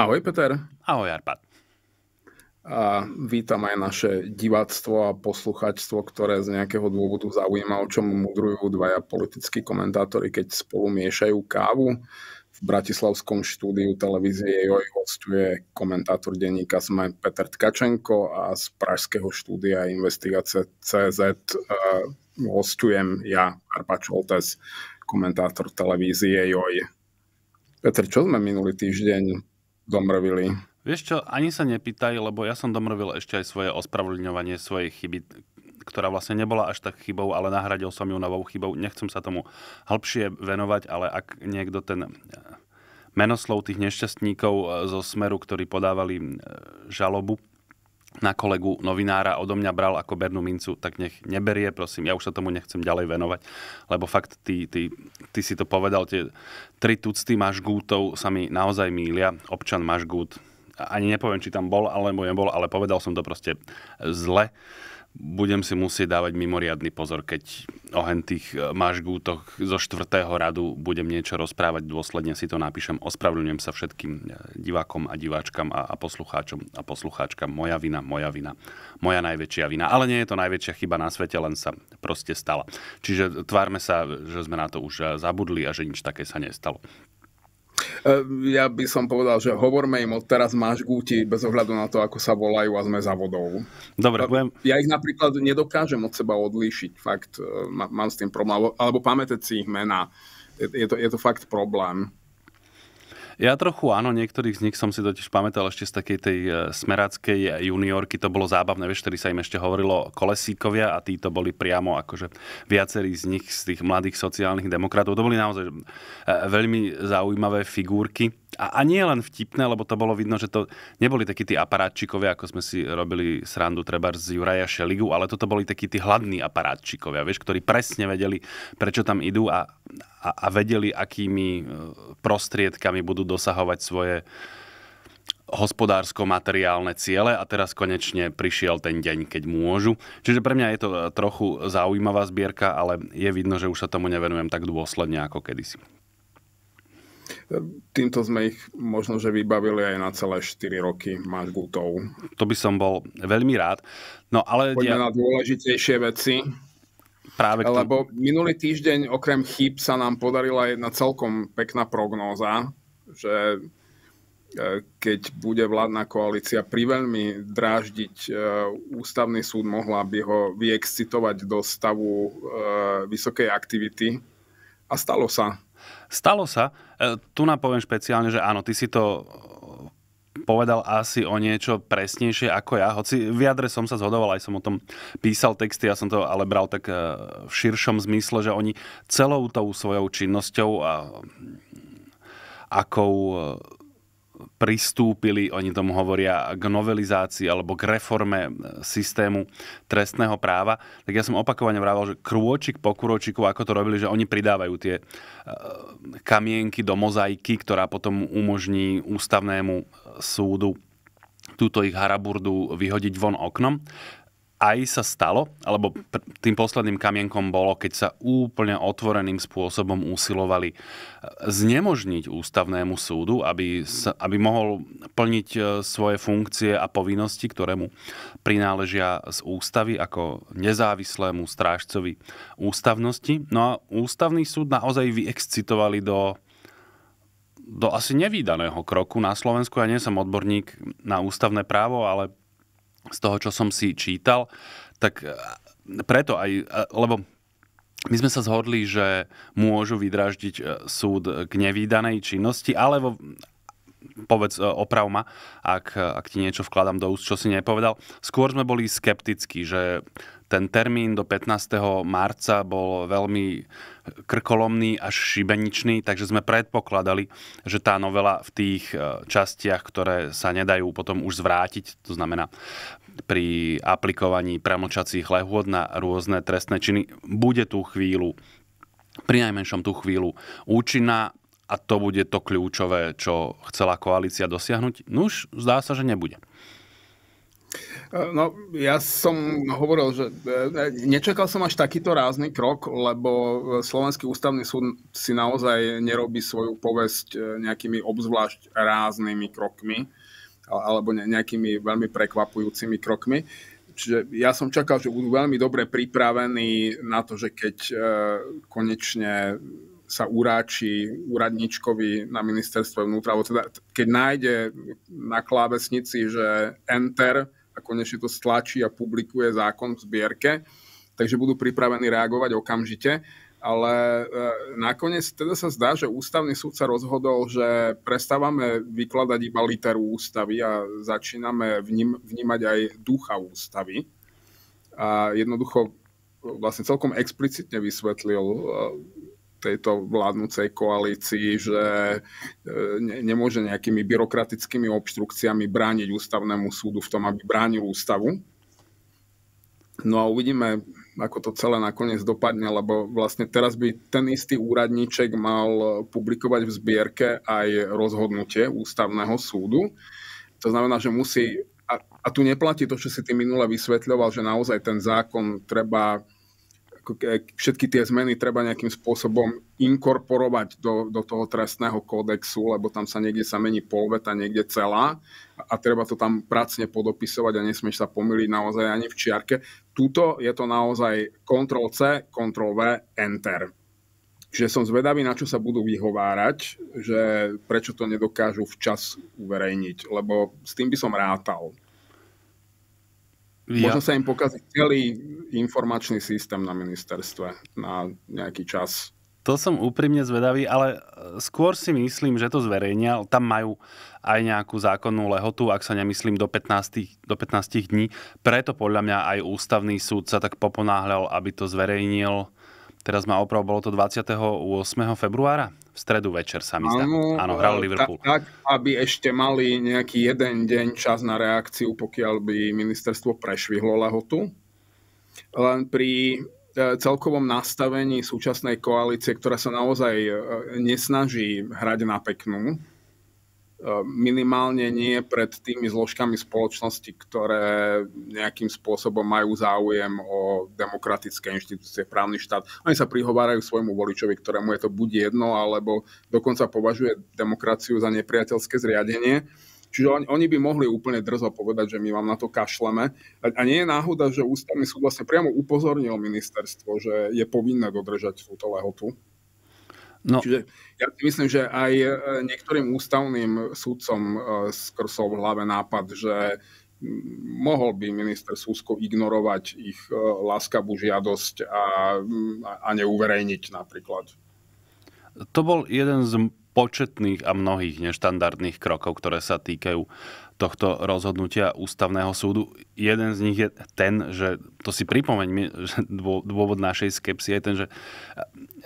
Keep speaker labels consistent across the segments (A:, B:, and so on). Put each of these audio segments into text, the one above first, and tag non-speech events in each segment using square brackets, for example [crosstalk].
A: Ahoj Peter. Ahoj Arpad. A vítam aj naše diváctvo a posluchačstvo, ktoré z nejakého dôvodu zaujíma, o čom mudrujú dvaja politickí komentátori, keď spolu miešajú kávu. V bratislavskom štúdiu televízie Joj hostuje komentátor denníka SME Peter Tkačenko a z pražského štúdia Investigace CZ e, hostujem ja, Arpa Čoltes, komentátor televízie Joj. Peter, čo sme minulý týždeň domrvili.
B: Vieš čo, ani sa nepýtaj, lebo ja som domrvil ešte aj svoje ospravedlňovanie svojej chyby, ktorá vlastne nebola až tak chybou, ale nahradil som ju novou chybou. Nechcem sa tomu hĺbšie venovať, ale ak niekto ten eh, menoslov tých nešťastníkov eh, zo Smeru, ktorí podávali eh, žalobu, na kolegu novinára odo mňa bral ako bernú mincu, tak nech neberie, prosím. Ja už sa tomu nechcem ďalej venovať, lebo fakt ty, ty, ty si to povedal, tie tri tucty mažgútov sa mi naozaj mília. Občan mažgút, Ani nepoviem, či tam bol alebo nebol, ale povedal som to proste zle budem si musieť dávať mimoriadný pozor, keď o hentých e, mažgútoch zo štvrtého radu budem niečo rozprávať, dôsledne si to napíšem. Ospravedlňujem sa všetkým e, divákom a diváčkam a, a poslucháčom a poslucháčkam. Moja vina, moja vina, moja najväčšia vina. Ale nie je to najväčšia chyba na svete, len sa proste stala. Čiže tvárme sa, že sme na to už e, zabudli a že nič také sa nestalo. E, ja
A: by som povedal, že hovorme im teraz máš gúti bez ohľadu na to, ako sa volajú a sme za vodou. Dobre, e, budem... Ja ich napríklad nedokážem od seba odlíšiť, fakt e, mám s tým problém, alebo pamätať si ich mená. Je to, je to fakt problém.
B: Ja trochu áno, niektorých z nich som si totiž pamätal ešte z takej tej e, smeráckej juniorky, to bolo zábavné, vieš, ktorý sa im ešte hovorilo kolesíkovia a títo boli priamo akože viacerí z nich, z tých mladých sociálnych demokratov. To boli naozaj e, veľmi zaujímavé figurky a, a nie len vtipné, lebo to bolo vidno, že to neboli takí tí aparátčikovia, ako sme si robili srandu treba z Juraja Šeligu, ale toto boli takí tí hladní aparátčikovia, vieš, ktorí presne vedeli, prečo tam idú a, a, a vedeli, akými e, prostriedkami budú dosahovať svoje hospodársko-materiálne ciele a teraz konečne prišiel ten deň, keď môžu. Čiže pre mňa je to e, trochu zaujímavá zbierka, ale je vidno, že už sa tomu nevenujem tak dôsledne ako kedysi. Týmto sme ich
A: možno, že vybavili aj na celé 4 roky Gutov. To by som bol veľmi rád. No ale... Poďme ja... na dôležitejšie veci. Práve tomu... Lebo minulý týždeň okrem chýb sa nám podarila jedna celkom pekná prognóza, že e, keď bude vládna koalícia priveľmi dráždiť e, ústavný súd, mohla by ho vyexcitovať do stavu e, vysokej
B: aktivity. A stalo sa. Stalo sa, e, tu nám poviem špeciálne, že áno, ty si to e, povedal asi o niečo presnejšie ako ja, hoci v jadre som sa zhodoval, aj som o tom písal texty, ja som to ale bral tak e, v širšom zmysle, že oni celou tou svojou činnosťou a akou pristúpili, oni tomu hovoria, k novelizácii alebo k reforme e, systému trestného práva, tak ja som opakovane vravel, že krôčik po krôčiku, ako to robili, že oni pridávajú tie e, kamienky do mozaiky, ktorá potom umožní ústavnému e, súdu túto ich haraburdu vyhodiť von oknom aj sa stalo, alebo tým posledným kamienkom bolo, keď sa úplne otvoreným spôsobom usilovali e, znemožniť ústavnému súdu, aby, sa, aby mohol plniť e, svoje funkcie a povinnosti, ktoré mu prináležia z ústavy ako nezávislému strážcovi ústavnosti. No a ústavný súd naozaj vyexcitovali do do asi nevýdaného kroku na Slovensku. Ja nie som odborník na ústavné právo, ale z toho, čo som si čítal, tak e, preto aj, e, lebo my sme sa zhodli, že môžu vydraždiť e, súd k nevýdanej činnosti, ale vo, povedz, oprav ma, ak, ak ti niečo vkladám do úst, čo si nepovedal. Skôr sme boli skeptickí, že ten termín do 15. marca bol veľmi krkolomný až šibeničný, takže sme predpokladali, že tá novela v tých e, častiach, ktoré sa nedajú potom už zvrátiť, to znamená pri aplikovaní premlčacích lehôd na rôzne trestné činy, bude tú chvíľu pri najmenšom tú chvíľu účinná a to bude to kľúčové, čo chcela koalícia dosiahnuť. No už zdá sa, že nebude.
A: E, no, ja som hovoril, že e, e, nečakal som až takýto rázny krok, lebo Slovenský ústavný súd si naozaj nerobí svoju povesť nejakými obzvlášť ráznymi krokmi alebo nejakými veľmi prekvapujúcimi krokmi. Čiže ja som čakal, že budú veľmi dobre pripravení na to, že keď konečne sa uráči úradničkovi na ministerstve vnútra, alebo teda keď nájde na klávesnici, že enter, a konečne to stlačí a publikuje zákon v zbierke, takže budú pripravení reagovať okamžite. Ale e, nakoniec teda sa zdá, že ústavný súd sa rozhodol, že prestávame vykladať iba literu ústavy a začíname vním, vnímať aj ducha ústavy. A jednoducho vlastne celkom explicitne vysvetlil e, tejto vládnúcej koalícii, že e, ne, nemôže nejakými byrokratickými obštrukciami brániť ústavnému súdu v tom, aby bránil ústavu. No a uvidíme, ako to celé nakoniec dopadne, lebo vlastne teraz by ten istý úradníček mal publikovať v zbierke aj rozhodnutie ústavného súdu. To znamená, že musí, a, a tu neplatí to, čo si ty minule vysvetľoval, že naozaj ten zákon treba E, všetky tie zmeny treba nejakým spôsobom inkorporovať do, do toho trestného kódexu, lebo tam sa niekde sa mení polveta, niekde celá a treba to tam pracne podopisovať a nesmieš sa pomýliť naozaj ani v čiarke. Tuto je to naozaj Ctrl-C, Ctrl-V, Enter. Čiže som zvedavý, na čo sa budú vyhovárať, že prečo to nedokážu včas uverejniť, lebo s tým by som rátal. Ja... Možno sa im pokazí celý informačný systém na ministerstve
B: na nejaký čas. To som úprimne zvedavý, ale e, skôr si myslím, že to zverejnia. Tam majú aj nejakú zákonnú lehotu, ak sa nemyslím, do 15, do 15 dní. Preto podľa mňa aj ústavný súd sa tak poponáhľal, aby to zverejnil. Teraz ma oprav, bolo to 28. februára? stredu večer sa mi zdá. Áno, hral e, Liverpool. Tak,
A: aby ešte mali nejaký jeden deň čas na reakciu, pokiaľ by ministerstvo prešvihlo lehotu. Len pri e, celkovom nastavení súčasnej koalície, ktorá sa naozaj e, nesnaží hrať na peknú, minimálne nie pred tými zložkami spoločnosti, ktoré nejakým spôsobom majú záujem o demokratické inštitúcie, právny štát. Oni sa prihovárajú svojmu voličovi, ktorému je to buď jedno, alebo dokonca považuje demokraciu za nepriateľské zriadenie. Čiže oni, by mohli úplne drzo povedať, že my vám na to kašleme. A, a nie je náhoda, že ústavný súd vlastne priamo upozornil ministerstvo, že je povinné dodržať túto lehotu. No. Čiže ja si myslím, že aj e, niektorým ústavným súdcom e, skrsol v hlave nápad, že mohol by minister Súsko ignorovať ich e, láskavú žiadosť a, a neuverejniť napríklad.
B: To bol jeden z početných a mnohých neštandardných krokov, ktoré sa týkajú tohto rozhodnutia ústavného súdu. Jeden z nich je ten, že to si pripomeňme, že dôvod našej skepsie je ten, že e,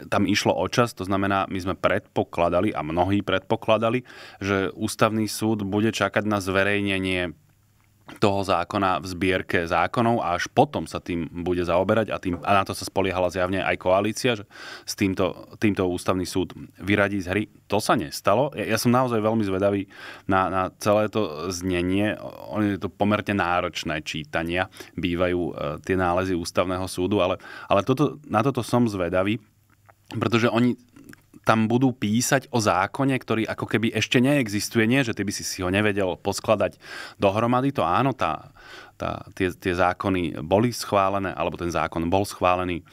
B: tam išlo o čas, to znamená, my sme predpokladali a mnohí predpokladali, že ústavný súd bude čakať na zverejnenie toho zákona v zbierke zákonov a až potom sa tým bude zaoberať a, tým, a na to sa spoliehala zjavne aj koalícia, že s týmto, týmto ústavný súd vyradí z hry. To sa nestalo. Ja, ja som naozaj veľmi zvedavý na, na celé to znenie. Oni je to pomerne náročné čítania, bývajú e, tie nálezy ústavného súdu, ale, ale toto, na toto som zvedavý, pretože oni tam budú písať o zákone, ktorý ako keby ešte neexistuje. Nie, že ty by si si ho nevedel poskladať dohromady. To áno, tá, tá, tie, tie zákony boli schválené, alebo ten zákon bol schválený e,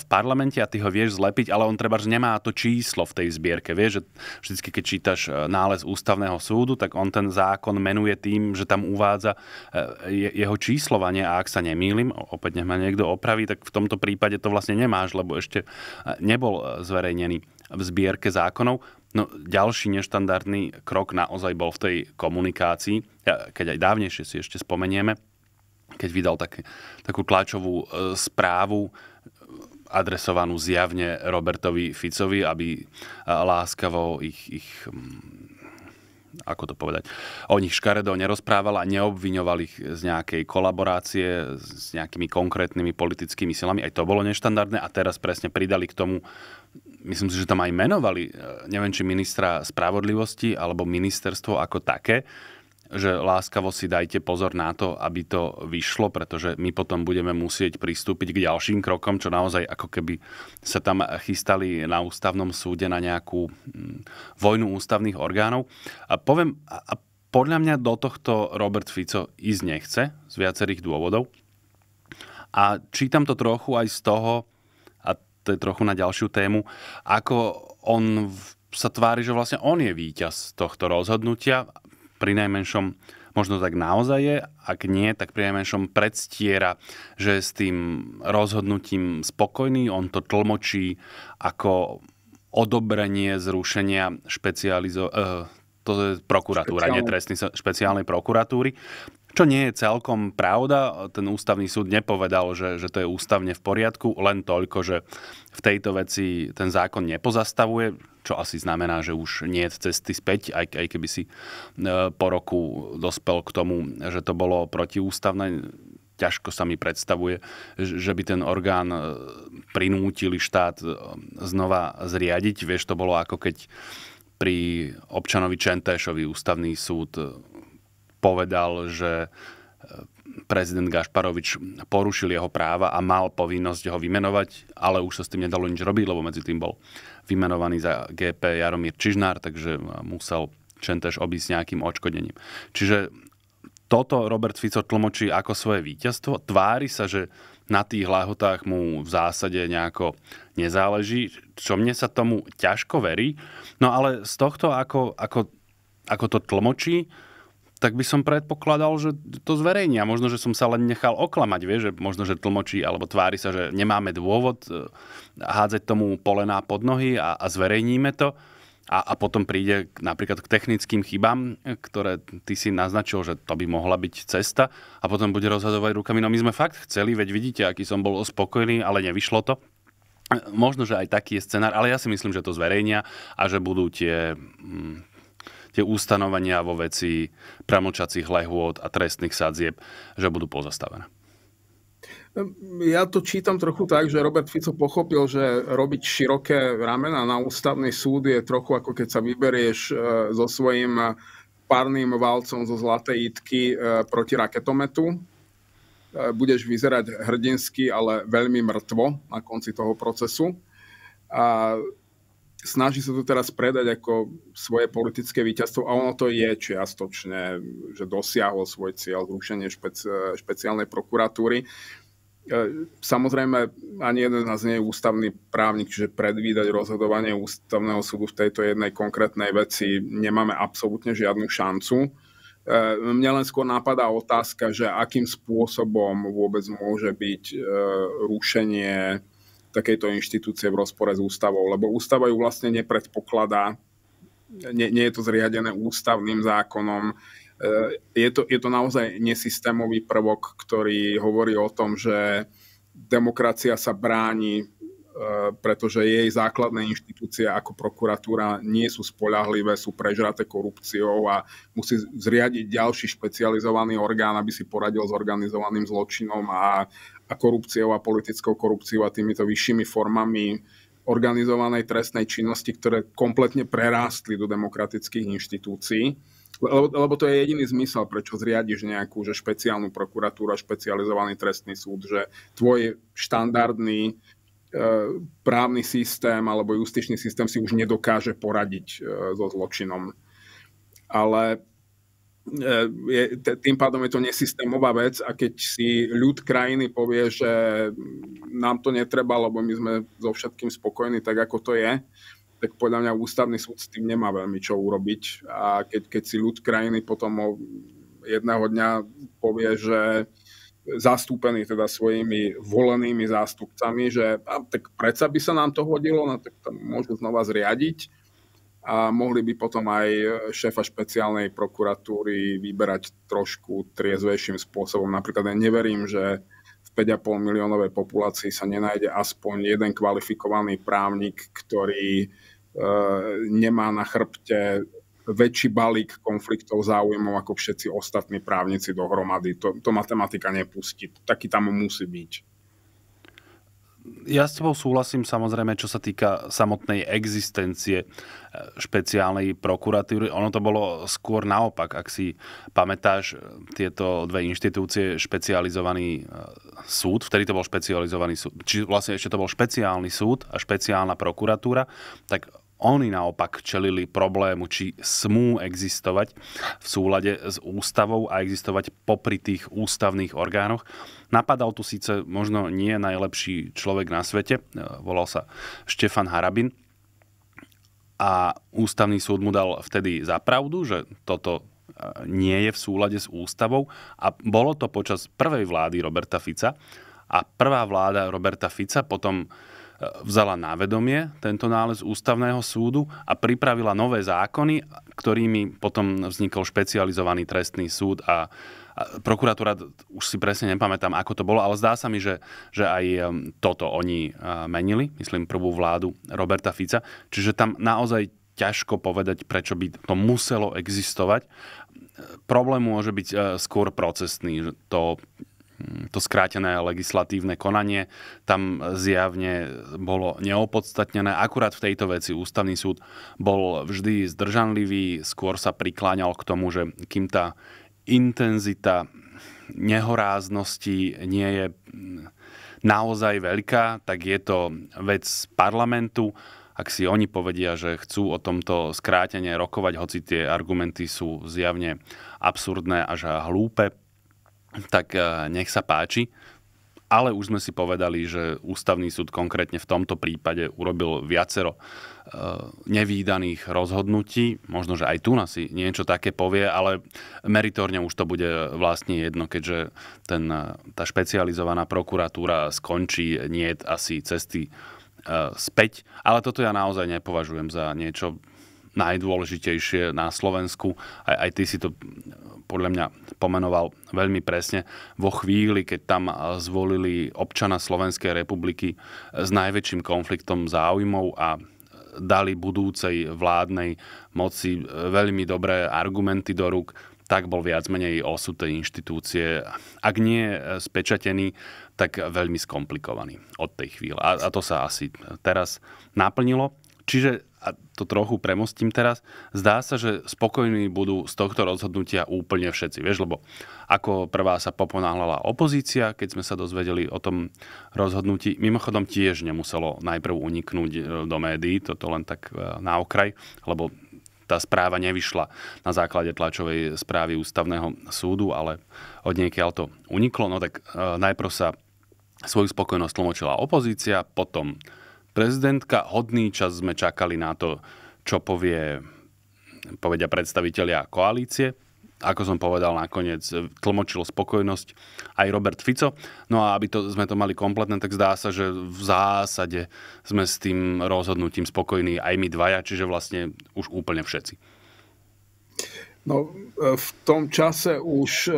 B: v parlamente a ty ho vieš zlepiť, ale on treba nemá to číslo v tej zbierke. Vieš, že vždy, keď čítaš e, nález ústavného súdu, tak on ten zákon menuje tým, že tam uvádza e, jeho číslovanie a ak sa nemýlim, opäť nech ma niekto opraví, tak v tomto prípade to vlastne nemáš, lebo ešte nebol zverejnený v zbierke zákonov. No, ďalší neštandardný krok naozaj bol v tej komunikácii, keď aj dávnejšie si ešte spomenieme, keď vydal tak, takú tlačovú e, správu e, adresovanú zjavne Robertovi Ficovi, aby e, láskavo ich, ich mm, ako to povedať, o nich škaredo nerozprával a neobviňoval ich z nejakej kolaborácie s nejakými konkrétnymi politickými silami. Aj to bolo neštandardné a teraz presne pridali k tomu myslím si, že tam aj menovali, e, neviem, či ministra spravodlivosti alebo ministerstvo ako také, že láskavo si dajte pozor na to, aby to vyšlo, pretože my potom budeme musieť pristúpiť k ďalším krokom, čo naozaj ako keby sa tam chystali na ústavnom súde na nejakú mm, vojnu ústavných orgánov. A poviem, a podľa mňa do tohto Robert Fico ísť nechce z viacerých dôvodov. A čítam to trochu aj z toho, to je trochu na ďalšiu tému, ako on sa tvári, že vlastne on je víťaz tohto rozhodnutia, pri najmenšom možno tak naozaj je, ak nie, tak pri najmenšom predstiera, že je s tým rozhodnutím spokojný, on to tlmočí ako odobrenie zrušenia špecializo- eh, to je prokuratúra, Špeciálne. nie trestný, špeciálnej prokuratúry. Čo nie je celkom pravda, ten ústavný súd nepovedal, že, že to je ústavne v poriadku, len toľko, že v tejto veci ten zákon nepozastavuje, čo asi znamená, že už nie je cesty späť, aj, aj keby si e, po roku dospel k tomu, že to bolo protiústavné ťažko sa mi predstavuje, že by ten orgán e, prinútili štát e, znova zriadiť. Vieš, to bolo ako keď pri občanovi Čentéšovi ústavný súd povedal, že e, prezident Gašparovič porušil jeho práva a mal povinnosť ho vymenovať, ale už sa s tým nedalo nič robiť, lebo medzi tým bol vymenovaný za GP Jaromír Čižnár, takže e, musel Čentež obísť nejakým očkodením. Čiže toto Robert Fico tlmočí ako svoje víťazstvo, tvári sa, že na tých lahotách mu v zásade nejako nezáleží, čo mne sa tomu ťažko verí. No ale z tohto, ako, ako, ako to tlmočí, tak by som predpokladal, že to zverejnia. Možno, že som sa len nechal oklamať, vie, že možno, že tlmočí alebo tvári sa, že nemáme dôvod e, hádzať tomu polená pod nohy a, a zverejníme to. A, a potom príde napríklad k technickým chybám, e, ktoré ty si naznačil, že to by mohla byť cesta a potom bude rozhodovať rukami. No my sme fakt chceli, veď vidíte, aký som bol spokojný, ale nevyšlo to. E, možno, že aj taký je scenár, ale ja si myslím, že to zverejnia a že budú tie mm, tie ústanovania vo veci pramočacích lehôd a trestných sadzieb, že budú pozastavené.
A: Ja to čítam trochu tak, že Robert Fico pochopil, že robiť široké ramena na ústavný súd je trochu ako keď sa vyberieš e, so svojím párnym valcom zo Zlatej itky e, proti raketometu. E, budeš vyzerať hrdinsky, ale veľmi mŕtvo na konci toho procesu. A snaží sa to teraz predať ako svoje politické víťazstvo a ono to je čiastočne, že dosiahol svoj cieľ zrušenie špeci- špeciálnej prokuratúry. E, samozrejme, ani jeden z nás nie je ústavný právnik, čiže predvídať rozhodovanie ústavného súdu v tejto jednej konkrétnej veci nemáme absolútne žiadnu šancu. Mne len skôr napadá otázka, že akým spôsobom vôbec môže byť e, rušenie takejto inštitúcie v rozpore s ústavou, lebo ústava ju vlastne nepredpokladá, nie, nie je to zriadené ústavným zákonom, e, je to, je to naozaj nesystémový prvok, ktorý hovorí o tom, že demokracia sa bráni, e, pretože jej základné inštitúcie ako prokuratúra nie sú spoľahlivé, sú prežraté korupciou a musí zriadiť ďalší špecializovaný orgán, aby si poradil s organizovaným zločinom a, a korupciou a politickou korupciou a týmito vyššími formami organizovanej trestnej činnosti, ktoré kompletne prerástli do demokratických inštitúcií. Lebo, lebo to je jediný zmysel, prečo zriadiš nejakú že špeciálnu prokuratúru a špecializovaný trestný súd, že tvoj štandardný e, právny systém alebo justičný systém si už nedokáže poradiť e, so zločinom. Ale E, je, tým pádom je to nesystémová vec a keď si ľud krajiny povie, že nám to netreba, lebo my sme so všetkým spokojní tak, ako to je, tak podľa mňa ústavný súd s tým nemá veľmi čo urobiť. A keď, keď si ľud krajiny potom o jedného dňa povie, že zastúpený teda svojimi volenými zástupcami, že a, tak predsa by sa nám to hodilo, no tak to môžu znova zriadiť a mohli by potom aj e, šéfa špeciálnej prokuratúry vyberať trošku triezvejším spôsobom. Napríklad ja neverím, že v 5,5 miliónovej populácii sa nenájde aspoň jeden kvalifikovaný právnik, ktorý e, nemá na chrbte väčší balík konfliktov záujmov ako všetci ostatní právnici dohromady. To, to matematika nepustí. Taký tam musí byť
B: ja s tebou súhlasím samozrejme, čo sa týka samotnej existencie e, špeciálnej prokuratúry. Ono to bolo skôr naopak, ak si pamätáš e, tieto dve inštitúcie, špecializovaný e, súd, vtedy to bol špecializovaný súd, či vlastne ešte to bol špeciálny súd a špeciálna prokuratúra, tak oni naopak čelili problému, či smú existovať v súlade s ústavou a existovať popri tých ústavných orgánoch. Napadal tu síce možno nie najlepší človek na svete, e, volal sa Štefan Harabin a ústavný súd mu dal vtedy za pravdu, že toto e, nie je v súlade s ústavou a bolo to počas prvej vlády Roberta Fica a prvá vláda Roberta Fica potom e, vzala na vedomie tento nález ústavného súdu a pripravila nové zákony, ktorými potom vznikol špecializovaný trestný súd a prokuratúra, už si presne nepamätám, ako to bolo, ale zdá sa mi, že, že aj um, toto oni uh, menili, myslím prvú vládu Roberta Fica, čiže tam naozaj ťažko povedať, prečo by to muselo existovať. Problém môže byť uh, skôr procesný, že to hm, to skrátené legislatívne konanie tam zjavne bolo neopodstatnené. Akurát v tejto veci ústavný súd bol vždy zdržanlivý, skôr sa prikláňal k tomu, že kým tá intenzita nehoráznosti nie je naozaj veľká, tak je to vec parlamentu. Ak si oni povedia, že chcú o tomto skrátenie rokovať, hoci tie argumenty sú zjavne absurdné až hlúpe, tak eh, nech sa páči. Ale už sme si povedali, že ústavný súd konkrétne v tomto prípade urobil viacero Eh, nevýdaných rozhodnutí. Možno, že aj tu nás si niečo také povie, ale meritorne už to bude vlastne jedno, keďže ten, eh, tá špecializovaná prokuratúra skončí, nie asi cesty eh, späť. Ale toto ja naozaj nepovažujem za niečo najdôležitejšie na Slovensku. Aj, aj ty si to podľa mňa pomenoval veľmi presne. Vo chvíli, keď tam zvolili občana Slovenskej republiky s najväčším konfliktom záujmov a dali budúcej vládnej moci e, veľmi dobré argumenty do rúk, tak bol viac menej osud tej inštitúcie, ak nie e, spečatený, tak veľmi skomplikovaný od tej chvíle. A, a to sa asi teraz naplnilo. Čiže a to trochu premostím teraz, zdá sa, že spokojní budú z tohto rozhodnutia úplne všetci. Vieš, lebo ako prvá sa poponáhľala opozícia, keď sme sa dozvedeli o tom rozhodnutí, mimochodom tiež nemuselo najprv uniknúť e, do médií, toto len tak e, na okraj, lebo tá správa nevyšla na základe tlačovej správy ústavného súdu, ale od niekiaľ to uniklo. No tak e, najprv sa svoju spokojnosť tlmočila opozícia, potom prezidentka. Hodný čas sme čakali na to, čo povie, povedia predstavitelia koalície. Ako som povedal, nakoniec eh, tlmočil spokojnosť aj Robert Fico. No a aby to, sme to mali kompletné, tak zdá sa, že v zásade sme s tým rozhodnutím spokojní aj my dvaja, čiže vlastne už úplne všetci.
A: No, e, v tom čase už e,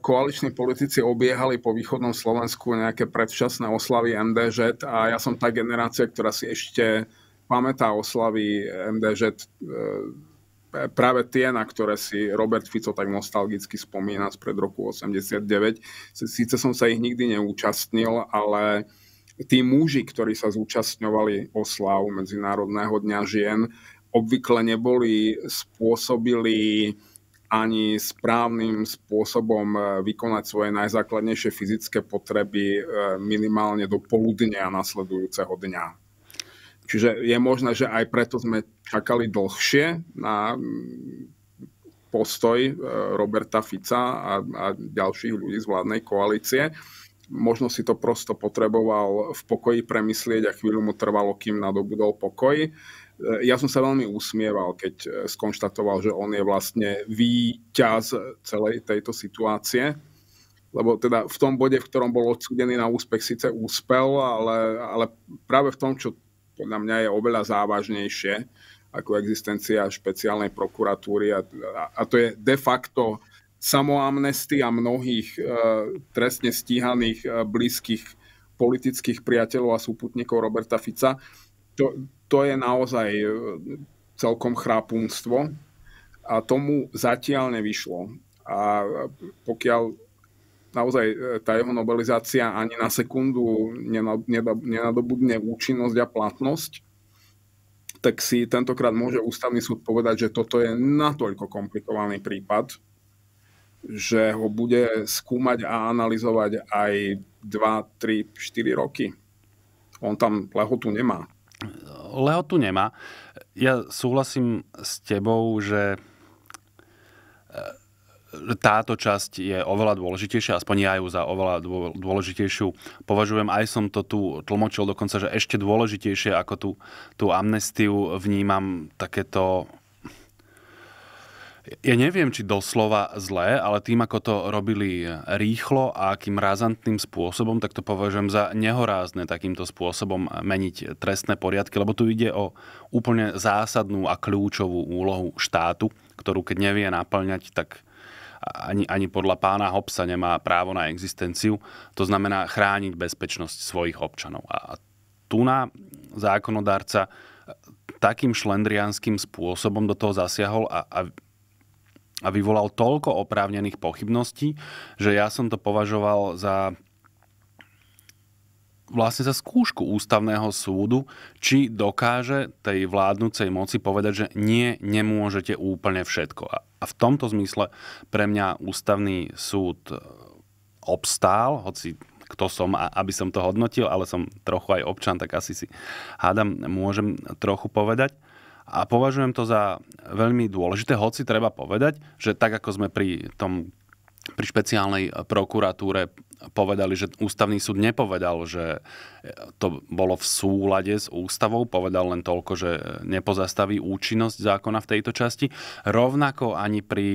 A: koaliční politici obiehali po východnom Slovensku nejaké predčasné oslavy MDŽ a ja som tá generácia, ktorá si ešte pamätá oslavy MDŽ e, práve tie, na ktoré si Robert Fico tak nostalgicky spomína z pred roku 89. Sice som sa ich nikdy neúčastnil, ale tí muži, ktorí sa zúčastňovali oslav Medzinárodného dňa žien, obvykle neboli spôsobili ani správnym spôsobom e, vykonať svoje najzákladnejšie fyzické potreby e, minimálne do poludnia nasledujúceho dňa. Čiže je možné, že aj preto sme čakali dlhšie na mm, postoj e, Roberta Fica a, a ďalších ľudí z vládnej koalície. Možno si to prosto potreboval v pokoji premyslieť a chvíľu mu trvalo, kým nadobudol pokoj. Uh, E, ja som sa veľmi usmieval, keď e, skonštatoval, že on je vlastne výťaz celej tejto situácie, lebo teda v tom bode, v ktorom bol odsudený na úspech, síce úspel, ale, ale práve v tom, čo podľa mňa je oveľa závažnejšie ako existencia špeciálnej prokuratúry a, a to je de facto samoamnestia mnohých e, trestne stíhaných e, blízkych politických priateľov a súputníkov Roberta Fica, to, to je naozaj e, celkom chrápunstvo a tomu zatiaľ nevyšlo. A pokiaľ naozaj e, tá jeho nobelizácia ani na sekundu nenadobudne účinnosť a platnosť, tak si tentokrát môže ústavný súd povedať, že toto je natoľko komplikovaný prípad, že ho bude skúmať a analyzovať aj 2, 3, 4 roky. On tam lehotu nemá.
B: Leo tu nemá. Ja súhlasím s tebou, že e, táto časť je oveľa dôležitejšia, aspoň ja ju za oveľa dôležitejšiu považujem. Aj som to tu tlmočil dokonca, že ešte dôležitejšie ako tú, tú amnestiu vnímam takéto ja neviem, či doslova zlé, ale tým, ako to robili rýchlo a akým razantným spôsobom, tak to považujem za nehorázne takýmto spôsobom meniť trestné poriadky, lebo tu ide o úplne zásadnú a kľúčovú úlohu štátu, ktorú keď nevie naplňať, tak ani, ani podľa pána Hobsa nemá právo na existenciu. To znamená chrániť bezpečnosť svojich občanov. A tu na zákonodárca takým šlendrianským spôsobom do toho zasiahol a, a a vyvolal toľko oprávnených pochybností, že ja som to považoval za vlastne za skúšku ústavného súdu, či dokáže tej vládnúcej moci povedať, že nie, nemôžete úplne všetko. A v tomto zmysle pre mňa ústavný súd e, obstál, hoci kto som, aby som to hodnotil, ale som trochu aj občan, tak asi si hádam, môžem trochu povedať a považujem to za veľmi dôležité, hoci treba povedať, že tak ako sme pri tom pri špeciálnej eh, prokuratúre povedali, že ústavný súd nepovedal, že eh, to bolo v súlade s ústavou, povedal len toľko, že nepozastaví účinnosť zákona v tejto časti. Rovnako ani pri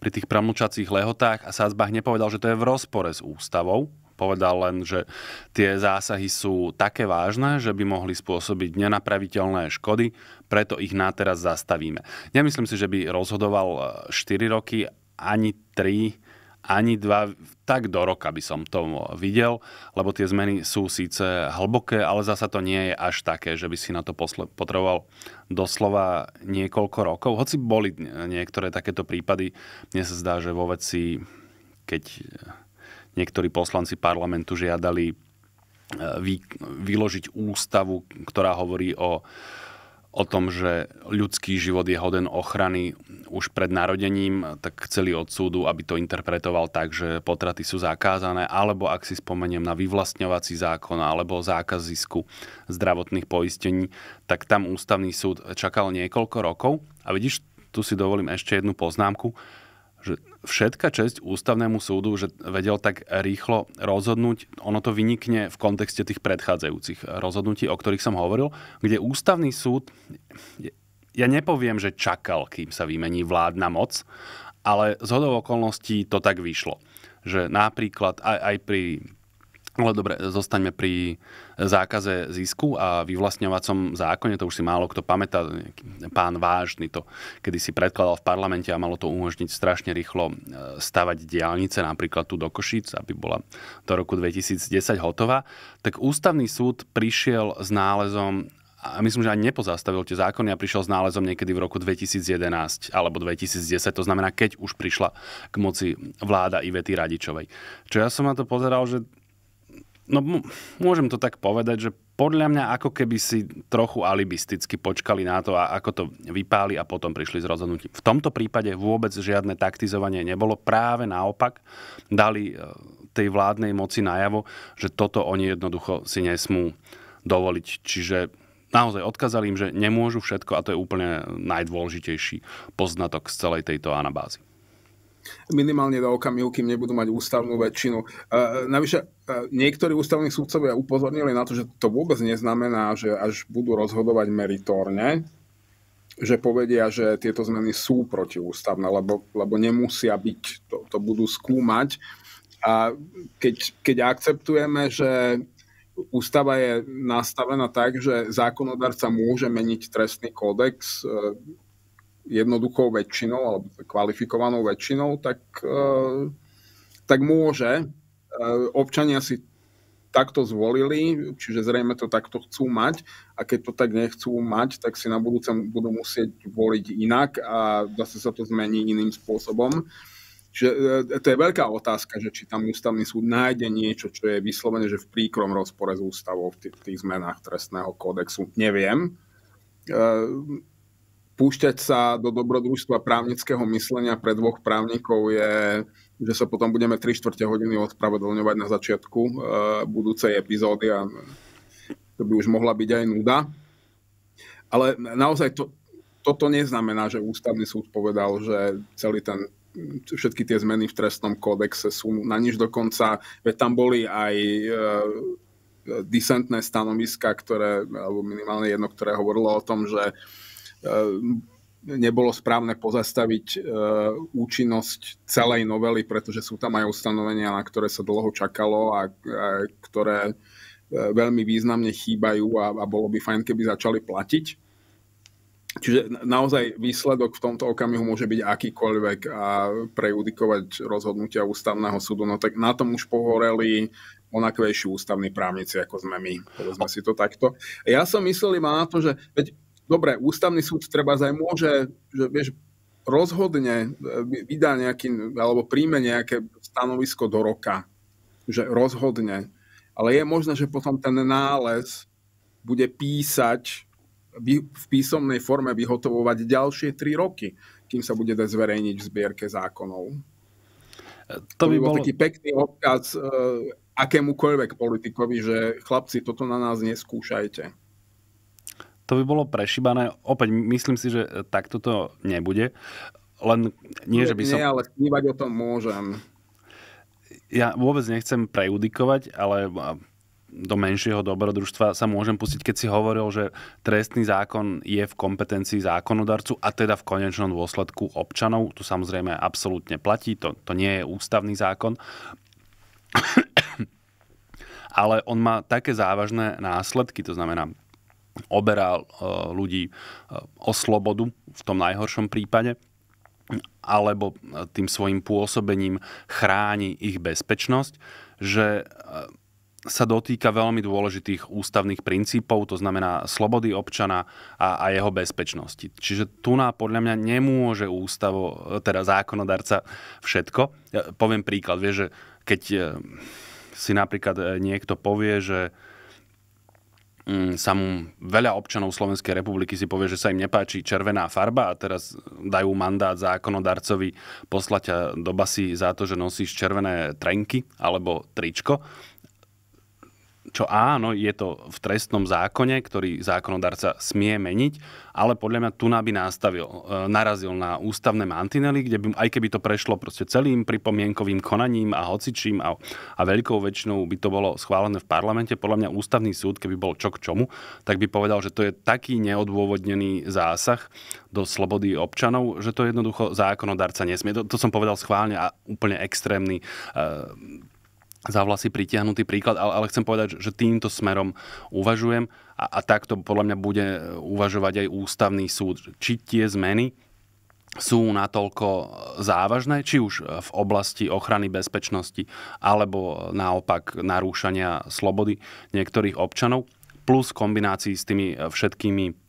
B: pri tých pramlčacích lehotách a sázbách nepovedal, že to je v rozpore s ústavou, Povedal len, že tie zásahy sú také vážne, že by mohli spôsobiť nenapraviteľné škody, preto ich na teraz zastavíme. Nemyslím si, že by rozhodoval 4 e, roky, ani 3, ani dva, tak do roka by som to videl, lebo tie zmeny sú síce hlboké, ale zasa to nie je až také, že by si na to posle- potreboval doslova niekoľko rokov. Hoci boli niektoré takéto prípady, mne sa zdá, že vo veci, keď niektorí poslanci parlamentu žiadali e, vy, vyložiť ústavu, ktorá hovorí o, o tom, že ľudský život je hoden ochrany už pred narodením, tak chceli od súdu, aby to interpretoval tak, že potraty sú zakázané, alebo ak si spomeniem na vyvlastňovací zákon alebo zákaz zisku zdravotných poistení, tak tam ústavný súd čakal niekoľko rokov. A vidíš, tu si dovolím ešte jednu poznámku že všetka česť ústavnému súdu, že vedel tak rýchlo rozhodnúť, ono to vynikne v kontexte tých predchádzajúcich rozhodnutí, o ktorých som hovoril, kde ústavný súd, ja nepoviem, že čakal, kým sa vymení vládna moc, ale z hodov okolností to tak vyšlo. Že napríklad aj, aj pri... Ale dobre, zostaňme pri zákaze zisku a vyvlastňovacom zákone, to už si málo kto pamätá, pán Vážny to kedy si predkladal v parlamente a malo to umožniť strašne rýchlo e, stavať diálnice, napríklad tu do Košic, aby bola do roku 2010 hotová, tak ústavný súd prišiel s nálezom a myslím, že ani nepozastavil tie zákony a prišiel s nálezom niekedy v roku 2011 alebo 2010, to znamená, keď už prišla k moci vláda Ivety Radičovej. Čo ja som na to pozeral, že No môžem to tak povedať, že podľa mňa ako keby si trochu alibisticky počkali na to, ako to vypáli a potom prišli z rozhodnutím. V tomto prípade vôbec žiadne taktizovanie nebolo. Práve naopak dali e, tej vládnej moci najavo, že toto oni jednoducho si nesmú dovoliť. Čiže naozaj odkazali im, že nemôžu všetko a to je úplne najdôležitejší poznatok z celej tejto anabázy
A: minimálne do okamihu, kým nebudú mať ústavnú väčšinu. Uh, navyše, uh, niektorí ústavní súdcovia upozornili na to, že to vôbec neznamená, že až budú rozhodovať meritorne, že povedia, že tieto zmeny sú protiústavné, lebo, lebo nemusia byť, to, to budú skúmať. A keď, keď akceptujeme, že ústava je nastavená tak, že zákonodárca môže meniť trestný kódex e, jednoduchou väčšinou alebo kvalifikovanou väčšinou, tak, eh, tak môže. Eh, občania si takto zvolili, čiže zrejme to takto chcú mať a keď to tak nechcú mať, tak si na budúce budú musieť voliť inak a zase sa to zmení iným spôsobom. Čiže eh, to je veľká otázka, že či tam ústavný súd nájde niečo, čo je vyslovene, že v príkrom rozpore s ústavou v tých, tých zmenách trestného kódexu. Neviem púšťať sa do dobrodružstva právnického myslenia pre dvoch právnikov je, že sa potom budeme 3 čtvrte hodiny ospravedlňovať na začiatku eh, budúcej epizódy a to by už mohla byť aj nuda. Ale naozaj to, toto neznamená, že ústavný súd povedal, že celý ten všetky tie zmeny v trestnom kódexe sú na nič dokonca, veď tam boli aj e, disentné stanoviska, ktoré, alebo minimálne jedno, ktoré hovorilo o tom, že Ehm, nebolo správne pozastaviť ehm, účinnosť celej novely, pretože sú tam aj ustanovenia, na ktoré sa dlho čakalo a, ktoré ehm, veľmi významne chýbajú a, a bolo by fajn, keby začali platiť. Čiže naozaj výsledok v tomto okamihu môže byť akýkoľvek a prejudikovať rozhodnutia ústavného súdu. No tak na tom už pohoreli onakvejší ústavní právnici, ako sme my. Povedzme si to takto. Ja som myslel iba na to, že veď dobre, ústavný súd treba aj môže, že vieš, rozhodne e, vydá nejaký, alebo príjme nejaké stanovisko do roka, že rozhodne. Ale je možné, že potom ten nález bude písať v písomnej forme vyhotovovať ďalšie tri roky, kým sa bude dať zverejniť v zbierke zákonov. E, to by, to by bol taký pekný odkaz e, akémukoľvek politikovi, že chlapci, toto na nás neskúšajte
B: to by bolo prešibané. Opäť myslím si, že e, takto to nebude. Len nie, že by som... Nie,
A: ale snívať o tom môžem.
B: Ja vôbec nechcem prejudikovať, ale e, do menšieho dobrodružstva sa môžem pustiť, keď si hovoril, že trestný zákon je v kompetencii zákonodarcu a teda v konečnom dôsledku občanov. Tu samozrejme absolútne platí, to, to nie je ústavný zákon. ale on má také závažné následky, to znamená oberá eh, ľudí eh, o slobodu v tom najhoršom prípade alebo eh, tým svojim pôsobením chráni ich bezpečnosť, že sa dotýka veľmi dôležitých ústavných princípov, to znamená slobody občana a, a jeho bezpečnosti. Čiže tu na podľa mňa nemôže ústavo, teda zákonodarca všetko. Ja poviem príklad, vieš, že keď si napríklad niekto povie, že Mm, sa mu veľa občanov Slovenskej republiky si povie, že sa im nepáči červená farba a teraz dajú mandát zákonodarcovi poslať do basy za to, že nosíš červené trenky alebo tričko čo áno, je to v trestnom zákone, ktorý zákonodarca smie meniť, ale podľa mňa tu by nastavil, e, narazil na ústavné mantinely, kde by, aj keby to prešlo proste celým pripomienkovým konaním a hocičím a, a veľkou väčšinou by to bolo schválené v parlamente, podľa mňa ústavný súd, keby bol čo k čomu, tak by povedal, že to je taký neodôvodnený zásah do slobody občanov, že to jednoducho zákonodarca nesmie. To, to som povedal schválne a úplne extrémny e, za vlasy pritiahnutý príklad, ale, ale chcem povedať, že týmto smerom uvažujem a, a takto podľa mňa bude e, uvažovať aj ústavný súd, či tie zmeny sú natoľko e, závažné, či už v oblasti ochrany bezpečnosti alebo naopak narúšania slobody niektorých občanov, plus kombinácii s tými e, všetkými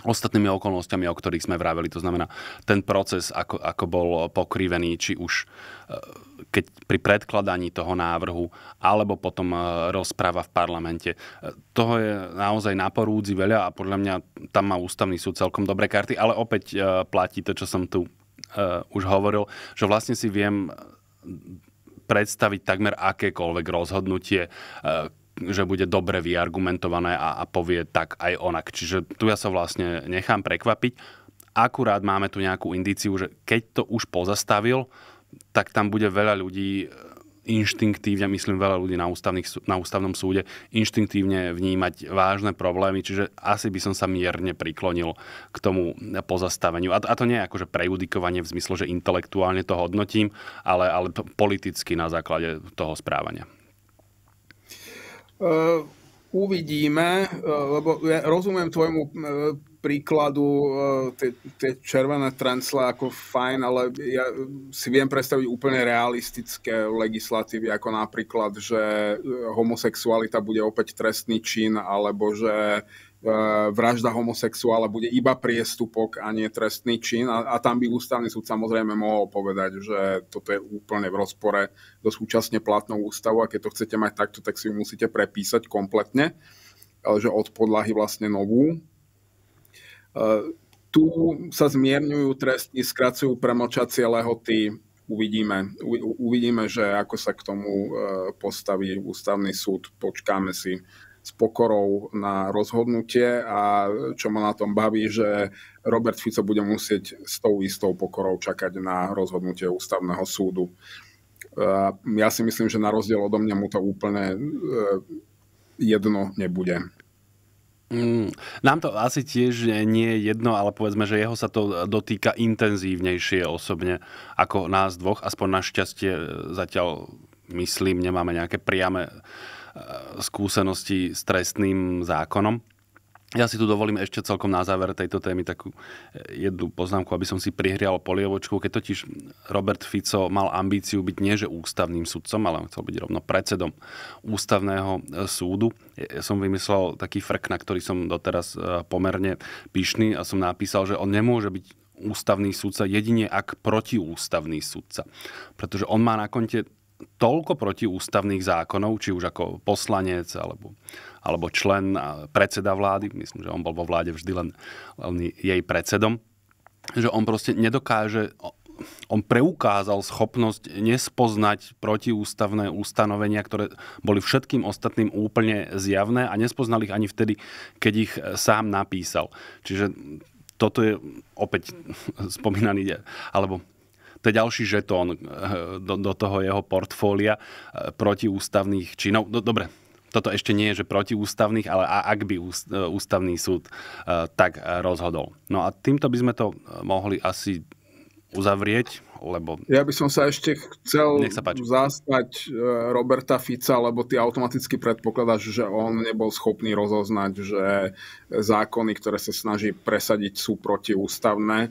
B: ostatnými okolnostiami, o ktorých sme vraveli. To znamená, ten proces, ako, ako bol pokrivený, či už e, keď pri predkladaní toho návrhu, alebo potom e, rozpráva v parlamente. E, toho je naozaj na porúdzi veľa a podľa mňa tam má ústavný súd celkom dobré karty, ale opäť platí to, čo som tu už hovoril, že vlastne si viem predstaviť takmer akékoľvek rozhodnutie, že bude dobre vyargumentované a, a povie tak aj onak. Čiže tu ja sa vlastne nechám prekvapiť. Akurát máme tu nejakú indíciu, že keď to už pozastavil, tak tam bude veľa ľudí eh, inštinktívne, myslím veľa ľudí na, ústavných, na ústavnom súde, inštinktívne vnímať vážne problémy, čiže asi by som sa mierne priklonil k tomu pozastaveniu. A, a to nie je akože prejudikovanie v zmysle, že intelektuálne to hodnotím, ale, ale politicky na základe toho správania.
A: Eh, uvidíme, eh, lebo ja rozumiem tvojmu eh, príkladu tie, tie červené trencle ako fajn, ale ja si viem predstaviť úplne realistické legislatívy, ako napríklad, že homosexualita bude opäť trestný čin, alebo že vražda homosexuála bude iba priestupok a nie trestný čin. A, a tam by ústavný súd samozrejme mohol povedať, že toto je úplne v rozpore do súčasne platnou ústavu a keď to chcete mať takto, tak si ju musíte prepísať kompletne, ale že od podlahy vlastne novú. E, tu sa zmierňujú tresty, skracujú premlčacie lehoty, uvidíme, uvidíme, že ako sa k tomu e, postaví ústavný súd, počkáme si s pokorou na rozhodnutie a čo ma na tom baví, že Robert Fico bude musieť s tou istou pokorou čakať na rozhodnutie ústavného súdu. Ja si myslím, že na rozdiel odo mňa mu to úplne e, jedno nebude.
B: Mm, nám to asi tiež nie je jedno, ale povedzme, že jeho sa to dotýka intenzívnejšie osobne ako nás dvoch. Aspoň našťastie e, zatiaľ, myslím, nemáme nejaké priame skúsenosti s trestným zákonom. Ja si tu dovolím ešte celkom na záver tejto témy takú eh, jednu poznámku, aby som si prihrial polievočku. Keď totiž Robert Fico mal ambíciu byť nie že ústavným sudcom, ale chcel byť rovno predsedom ústavného eh, súdu, eh, ja som vymyslel taký frk, na ktorý som doteraz pomerne pyšný a som napísal, že on nemôže byť ústavný sudca jedine ak protiústavný sudca. Pretože on má na konte toľko protiústavných zákonov, či už ako poslanec alebo, alebo člen a predseda vlády, myslím, že on bol vo vláde vždy len, len jej predsedom, že on proste nedokáže, on preukázal schopnosť nespoznať protiústavné ustanovenia, ktoré boli všetkým ostatným úplne zjavné a nespoznal ich ani vtedy, keď ich sám napísal. Čiže toto je opäť [laughs] spomínaný, alebo to je ďalší žetón eh, do, do toho jeho portfólia eh, protiústavných činov. No, dobre, toto ešte nie je, že protiústavných, ale ak by eh, ústavný súd tak rozhodol. No a týmto by sme to mohli asi uzavrieť lebo...
A: Ja by som sa ešte chcel sa zastať e, Roberta Fica, lebo ty automaticky predpokladáš, že on nebol schopný rozoznať, že zákony, ktoré sa snaží presadiť, sú protiústavné. E,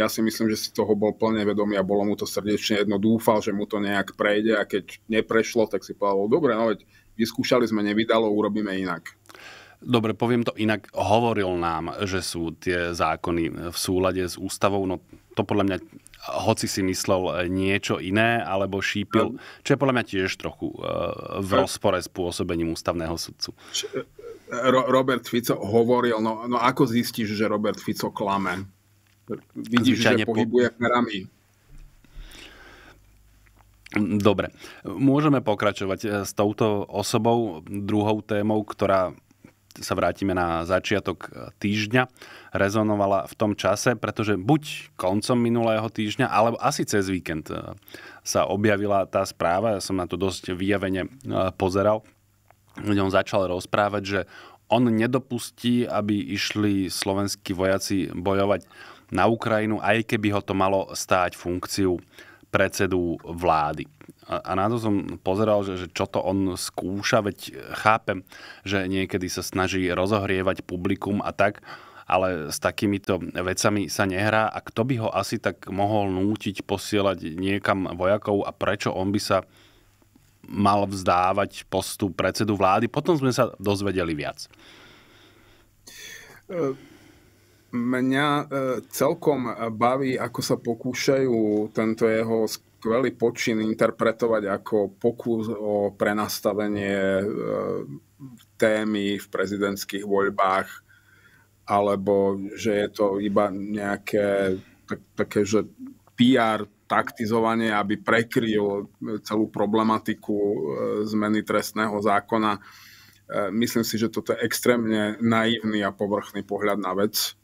A: ja si myslím, že si toho bol plne vedomý a bolo mu to srdečne jedno. Dúfal, že mu to nejak prejde a keď neprešlo, tak si povedal, dobre, no veď vyskúšali sme, nevydalo, urobíme inak.
B: Dobre, poviem to inak. Hovoril nám, že sú tie zákony v súlade s ústavou, no to podľa mňa hoci si myslel e, niečo iné, alebo šípil, no. čo je podľa mňa tiež trochu e, v e. rozpore s pôsobením ústavného sudcu.
A: Robert Fico hovoril, no, no ako zistíš, že Robert Fico klame? Vidíš, Zvyčajne že pohybuje perami.
B: Dobre, môžeme pokračovať s touto osobou, druhou témou, ktorá sa vrátime na začiatok týždňa rezonovala v tom čase, pretože buď koncom minulého týždňa, alebo asi cez víkend e, sa objavila tá správa, ja som na to dosť vyjavene e, pozeral, kde on začal rozprávať, že on nedopustí, aby išli slovenskí vojaci bojovať na Ukrajinu, aj keby ho to malo stáť funkciu predsedu vlády. A, na to som pozeral, že, že čo to on skúša, veď chápem, že niekedy sa snaží rozohrievať publikum a tak, ale s takýmito vecami sa nehrá a kto by ho asi tak mohol nútiť posielať niekam vojakov a prečo on by sa mal vzdávať postu predsedu vlády. Potom sme sa dozvedeli viac.
A: E, mňa e, celkom baví, ako sa pokúšajú tento jeho skvelý počin interpretovať ako pokus o prenastavenie e, témy v prezidentských voľbách alebo že je to iba nejaké tak, také, že PR taktizovanie, aby prekryl e, celú problematiku e, zmeny trestného zákona. E, myslím si, že toto je extrémne naivný a povrchný pohľad na vec.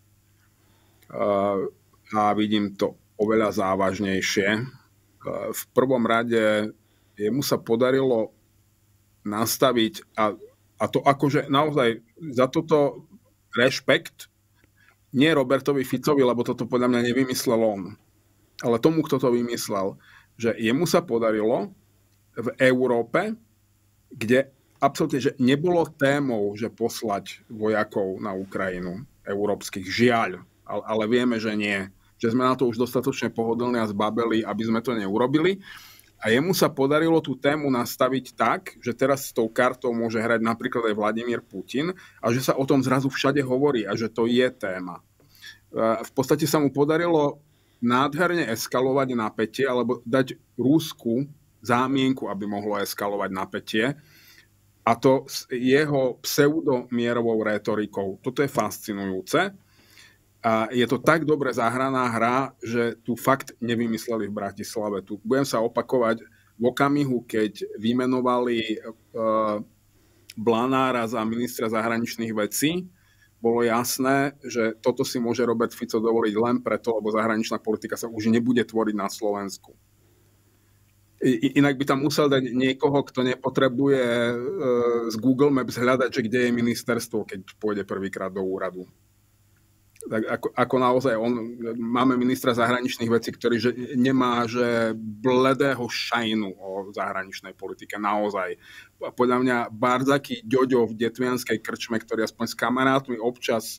A: A vidím to oveľa závažnejšie. V prvom rade jemu sa podarilo nastaviť a, a to akože naozaj za toto rešpekt, nie Robertovi Ficovi, lebo toto podľa mňa nevymyslel on, ale tomu, kto to vymyslel, že jemu sa podarilo v Európe, kde absolútne, že nebolo témou, že poslať vojakov na Ukrajinu európskych, žiaľ, ale, ale vieme, že nie. Že sme na to už dostatočne pohodlní a zbabeli, aby sme to neurobili. A jemu sa podarilo tú tému nastaviť tak, že teraz s tou kartou môže hrať napríklad aj Vladimír Putin a že sa o tom zrazu všade hovorí a že to je téma. E, v podstate sa mu podarilo nádherne eskalovať napätie alebo dať Rusku zámienku, aby mohlo eskalovať napätie a to s jeho pseudomierovou rétorikou. Toto je fascinujúce a je to tak dobre zahraná hra, že tu fakt nevymysleli v Bratislave. Tu budem sa opakovať v okamihu, keď vymenovali uh, Blanára za ministra zahraničných vecí, bolo jasné, že toto si môže Robert Fico dovoliť len preto, lebo zahraničná politika sa už nebude tvoriť na Slovensku. I, inak by tam musel dať niekoho, kto nepotrebuje uh, z Google Maps hľadať, že kde je ministerstvo, keď pôjde prvýkrát do úradu tak ako, ako naozaj on, máme ministra zahraničných vecí, ktorý že nemá že bledého šajnu o zahraničnej politike, naozaj. Podľa mňa Barzaký Ďoďo v detvianskej krčme, ktorý aspoň s kamarátmi občas e,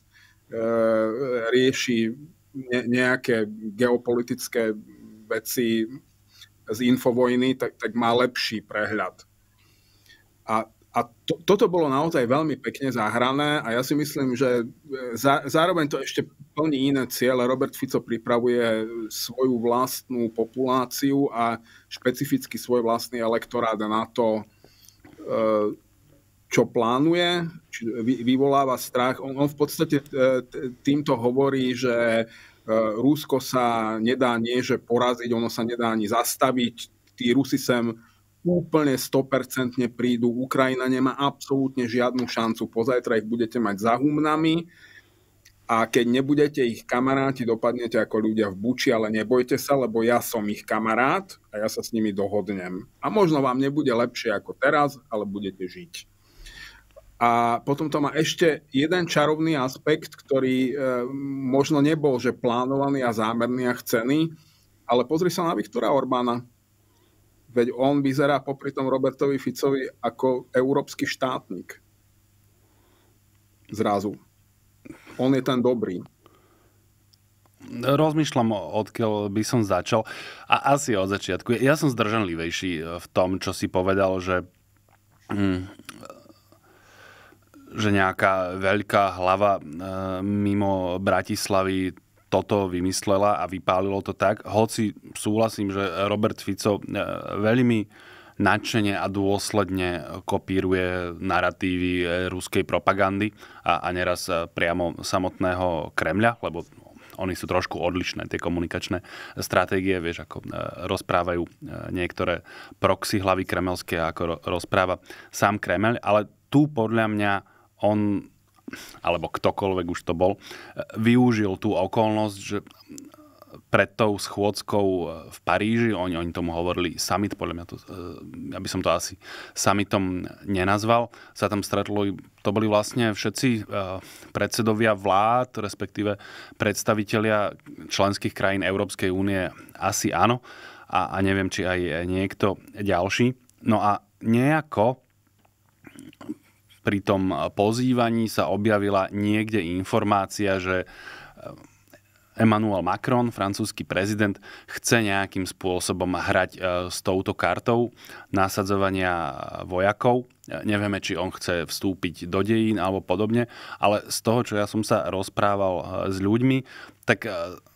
A: rieši ne, nejaké geopolitické veci z infovojny, tak, tak má lepší prehľad. A a to, toto bolo naozaj veľmi pekne zahrané a ja si myslím, že e, za, zároveň to ešte plní iné ciele. Robert Fico pripravuje svoju vlastnú populáciu a špecificky svoj vlastný elektorát na to, e, čo plánuje, či vyvoláva strach. On, on v podstate e, týmto hovorí, že Rusko sa nedá nie, že poraziť, ono sa nedá ani zastaviť. Tí Rusi sem úplne 100% prídu. Ukrajina nemá absolútne žiadnu šancu. Pozajtra ich budete mať za humnami a keď nebudete ich kamaráti, dopadnete ako ľudia v Buči, ale nebojte sa, lebo ja som ich kamarát a ja sa s nimi dohodnem. A možno vám nebude lepšie ako teraz, ale budete žiť. A potom to má ešte jeden čarovný aspekt, ktorý e, možno nebol, že plánovaný a zámerný a chcený, ale pozri sa na Viktora Orbána Veď on vyzerá popri tom Robertovi Ficovi ako európsky štátnik. Zrazu. On je ten dobrý.
B: Rozmýšľam, odkiaľ by som začal. A asi od začiatku. Ja som zdržanlivejší e, v tom, čo si povedal, že mm, že nejaká veľká hlava e, mimo Bratislavy toto vymyslela a vypálilo to tak. Hoci súhlasím, že Robert Fico e, veľmi nadšene a dôsledne kopíruje narratívy e, ruskej propagandy a, a neraz e, priamo samotného Kremľa, lebo oni sú trošku odlišné, tie komunikačné stratégie, vieš, ako rozprávajú niektoré proxy hlavy kremelské, ako rozpráva sám Kremel, ale tu podľa mňa on alebo ktokoľvek už to bol, využil tú okolnosť, že pred tou schôdzkou e, v Paríži, oni, oni tomu hovorili summit, podľa mňa to, e, ja by som to asi summitom nenazval, sa tam stretlo, to boli vlastne všetci e, predsedovia vlád, respektíve predstavitelia členských krajín Európskej únie, asi áno, a, a neviem, či aj niekto ďalší. No a nejako pri tom pozývaní sa objavila niekde informácia, že e, Emmanuel Macron, francúzsky prezident, chce nejakým spôsobom hrať e, s touto kartou nasadzovania vojakov. E, nevieme, či on chce vstúpiť do dejín alebo podobne, ale z toho, čo ja som sa rozprával s ľuďmi, tak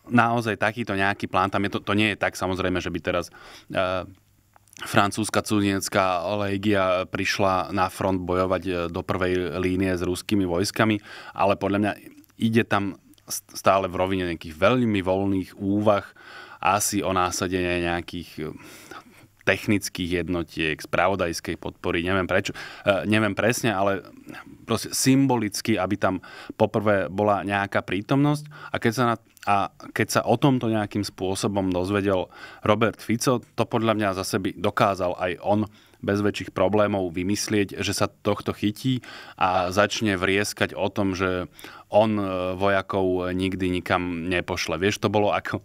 B: naozaj takýto nejaký plán tam je. To, to nie je tak samozrejme, že by teraz francúzska cudzinecká legia prišla na front bojovať e, do prvej línie s ruskými vojskami, ale podľa mňa ide tam stále v rovine nejakých veľmi voľných úvah asi o násadenie nejakých e, technických jednotiek, spravodajskej podpory, neviem prečo, e, neviem presne, ale proste symbolicky, aby tam poprvé bola nejaká prítomnosť a keď sa na a keď sa o tomto nejakým spôsobom dozvedel Robert Fico, to podľa mňa zase by dokázal aj on bez väčších problémov vymyslieť, že sa tohto chytí a začne vrieskať o tom, že on e, vojakov nikdy nikam nepošle. Vieš, to bolo ako...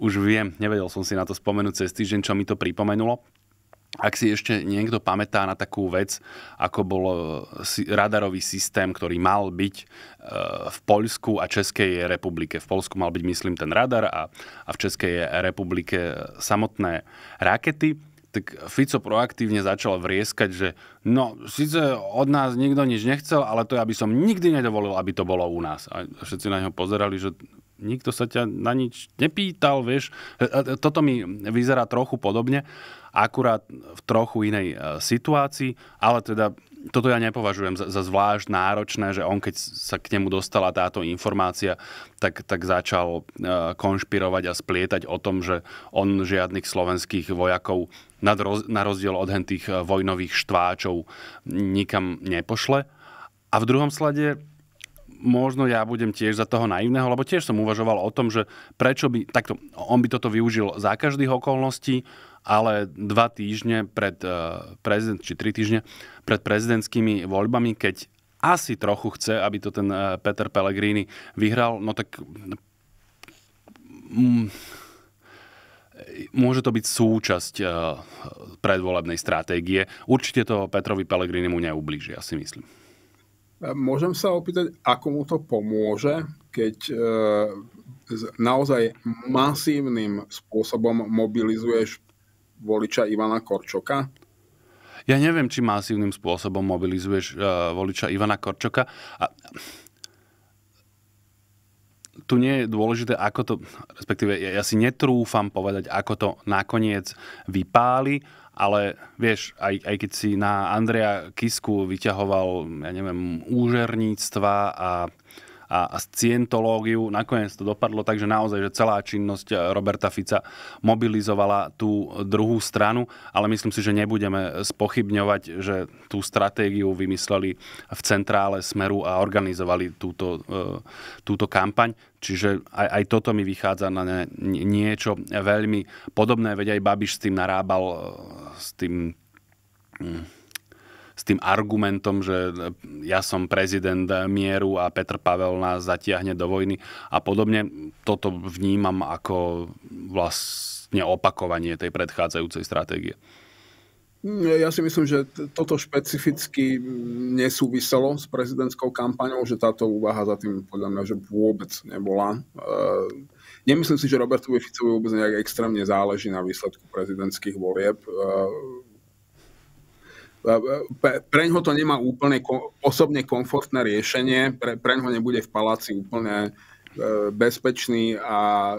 B: Už viem, nevedel som si na to spomenúť cez týždeň, čo mi to pripomenulo. Ak si ešte niekto pamätá na takú vec, ako bol eh, radarový systém, ktorý mal byť eh, v Poľsku a Českej republike. V Poľsku mal byť, myslím, ten radar a, v Českej republike samotné rakety, tak Fico proaktívne začal vrieskať, že no, síce od nás nikto nič nechcel, ale to ja by som nikdy nedovolil, aby to bolo u nás. A všetci na neho pozerali, že nikto sa ťa na nič nepýtal, vieš. E, e, toto mi vyzerá trochu podobne akurát v trochu inej e, situácii, ale teda toto ja nepovažujem za, za zvlášť náročné, že on keď sa k nemu dostala táto informácia, tak, tak začal e, konšpirovať a splietať o tom, že on žiadnych slovenských vojakov na rozdiel od hentých e, vojnových štváčov nikam nepošle. A v druhom slade možno ja budem tiež za toho naivného, lebo tiež som uvažoval o tom, že prečo by, takto, on by toto využil za každých okolností, ale dva týždne pred eh, prezident, či tri týždne pred prezidentskými voľbami, keď asi trochu chce, aby to ten eh, Peter Pellegrini vyhral, no tak mm, môže to byť súčasť eh, predvolebnej stratégie. Určite to Petrovi Pellegrini mu neublíži, asi si myslím.
A: Môžem sa opýtať, ako mu to pomôže, keď naozaj masívnym spôsobom mobilizuješ voliča Ivana Korčoka?
B: Ja neviem, či masívnym spôsobom mobilizuješ uh, voliča Ivana Korčoka. A... Tu nie je dôležité, ako to, respektíve ja, ja si netrúfam povedať, ako to nakoniec vypáli, ale vieš, aj, aj keď si na Andrea Kisku vyťahoval, ja neviem, úžerníctva a uh, a, scientológiu. Nakoniec to dopadlo tak, že naozaj, že celá činnosť e, Roberta Fica mobilizovala tú druhú stranu, ale myslím si, že nebudeme spochybňovať, že tú stratégiu vymysleli v centrále Smeru a organizovali túto, e, túto kampaň. Čiže aj, aj toto mi vychádza na ne, niečo veľmi podobné, veď aj Babiš s tým narábal, e, s tým... Hm s tým argumentom, že ja som prezident mieru a Petr Pavel nás zatiahne do vojny a podobne. Toto vnímam ako vlastne opakovanie tej predchádzajúcej stratégie.
A: Mm, ja si myslím, že toto špecificky nesúviselo s prezidentskou kampaňou, že táto úvaha za tým podľa mňa že vôbec nebola. E, nemyslím si, že Robertovi Ficovi vôbec nejak extrémne záleží na výsledku prezidentských volieb. E, Preň ho to nemá úplne osobne komfortné riešenie, pre, preň ho nebude v paláci úplne e, bezpečný a e,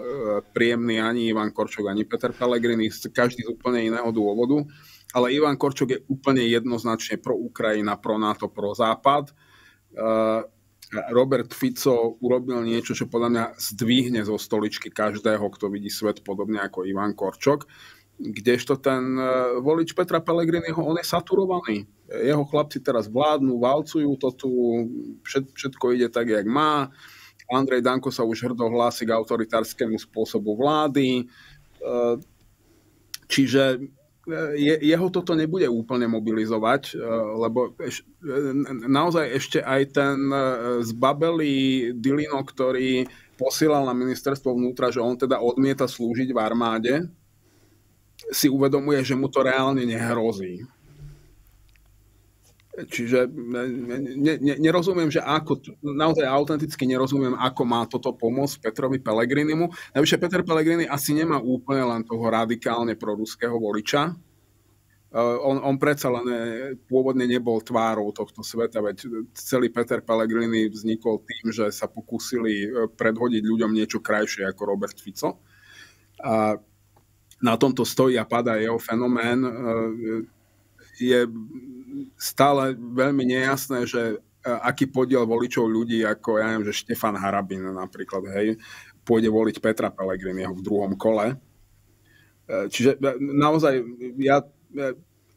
A: príjemný ani Ivan Korčok, ani Peter Pellegrini, každý z úplne iného dôvodu. Ale Ivan Korčok je úplne jednoznačne pro Ukrajina, pro NATO, pro Západ. E, Robert Fico urobil niečo, čo podľa mňa zdvihne zo stoličky každého, kto vidí svet podobne ako Ivan Korčok. Kdežto ten e, volič Petra Pellegriniho, on je saturovaný. Jeho chlapci teraz vládnu, valcujú to tu, všetko ide tak, jak má. Andrej Danko sa už hrdo hlási k autoritárskému spôsobu vlády. E, čiže e, jeho toto nebude úplne mobilizovať, lebo eš, naozaj ešte aj ten zbabelý Dilino, ktorý posielal na ministerstvo vnútra, že on teda odmieta slúžiť v armáde, si uvedomuje, že mu to reálne nehrozí. Čiže e, e, ne, ne, nerozumiem, že ako, naozaj autenticky nerozumiem, ako má toto pomôcť Petrovi Pelegrinimu. Najvyššie Peter Pelegrini asi nemá úplne len toho radikálne proruského voliča. E, on, on predsa len pôvodne nebol tvárou tohto sveta, veď celý Peter Pellegrini vznikol tým, že sa pokúsili predhodiť ľuďom niečo krajšie ako Robert Fico. A na tomto stojí a padá jeho fenomén. E, je stále veľmi nejasné, že e, aký podiel voličov ľudí, ako ja neviem, že Štefan Harabin napríklad, hej, pôjde voliť Petra Pellegriniho v druhom kole. E, čiže naozaj ja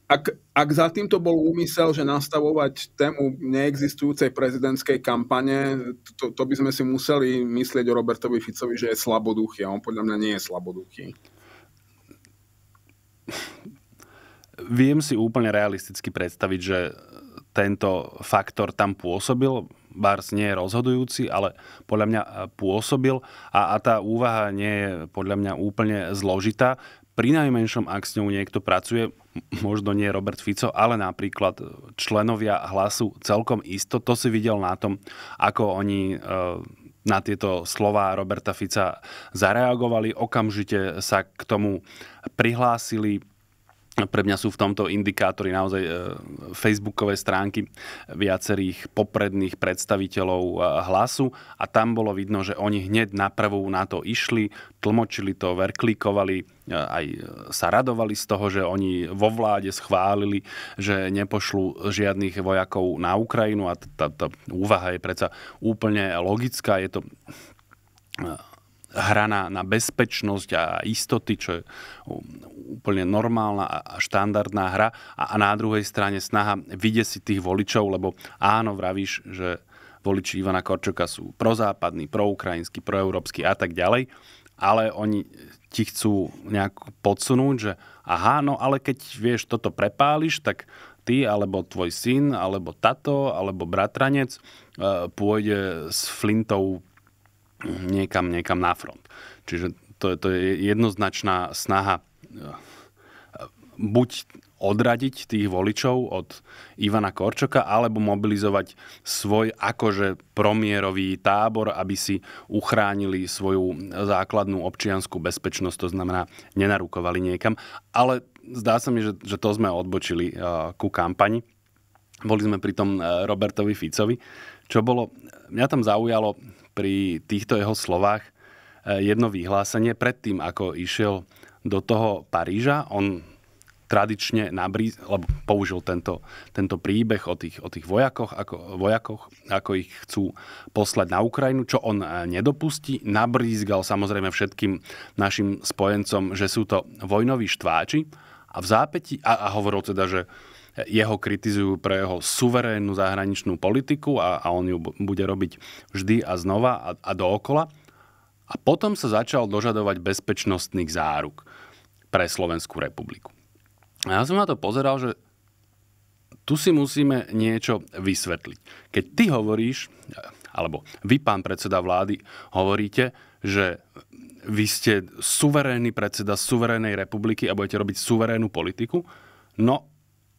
A: ak, ak za týmto bol úmysel, že nastavovať tému neexistujúcej prezidentskej kampane, to, to by sme si museli myslieť o Robertovi Ficovi, že je slaboduchý a on podľa mňa nie je slaboduchý
B: viem si úplne realisticky predstaviť, že tento faktor tam pôsobil, Bars nie je rozhodujúci, ale podľa mňa eh, pôsobil a, a tá úvaha nie je podľa mňa úplne zložitá. Pri najmenšom, ak s ňou niekto pracuje, možno nie Robert Fico, ale napríklad členovia hlasu celkom isto, to si videl na tom, ako oni... E, na tieto slová Roberta Fica zareagovali, okamžite sa k tomu prihlásili pre mňa sú v tomto indikátori naozaj e, facebookové stránky viacerých popredných predstaviteľov e, hlasu a tam bolo vidno, že oni hneď na prvú na to išli, tlmočili to, verklikovali, e, aj sa radovali z toho, že oni vo vláde schválili, že nepošlu žiadnych vojakov na Ukrajinu a tá, tá úvaha je predsa úplne logická, je to hra na, na bezpečnosť a istoty, čo je úplne normálna a štandardná hra. A, a na druhej strane snaha vydesiť tých voličov, lebo áno, vravíš, že voliči Ivana Korčoka sú prozápadní, proukrajinskí, proeurópsky a tak ďalej, ale oni ti chcú nejak podsunúť, že aha, no ale keď vieš, toto prepáliš, tak ty, alebo tvoj syn, alebo tato, alebo bratranec e, pôjde s flintou niekam, niekam na front. Čiže to, to je jednoznačná snaha e, buď odradiť tých voličov od Ivana Korčoka alebo mobilizovať svoj akože promierový tábor, aby si uchránili svoju základnú občianskú bezpečnosť, to znamená nenarukovali niekam. Ale zdá sa mi, že, že to sme odbočili uh, ku kampani. Boli sme pri tom uh, Robertovi Ficovi, čo bolo, mňa tam zaujalo pri týchto jeho slovách e, jedno vyhlásenie predtým, ako išiel do toho Paríža. On tradične nabrí, lebo použil tento, tento príbeh o tých, o tých vojakoch, ako, vojakoch, ako ich chcú poslať na Ukrajinu, čo on e, nedopustí. Nabrízgal samozrejme všetkým našim spojencom, že sú to vojnoví štváči a v zápäti, a, a hovoril teda, že jeho kritizujú pre jeho suverénnu zahraničnú politiku a, a on ju bude robiť vždy a znova a, a dookola. A potom sa začal dožadovať bezpečnostných záruk pre Slovenskú republiku. A ja som na to pozeral, že tu si musíme niečo vysvetliť. Keď ty hovoríš, alebo vy, pán predseda vlády, hovoríte, že vy ste suverénny predseda suverénej republiky a budete robiť suverénnu politiku, no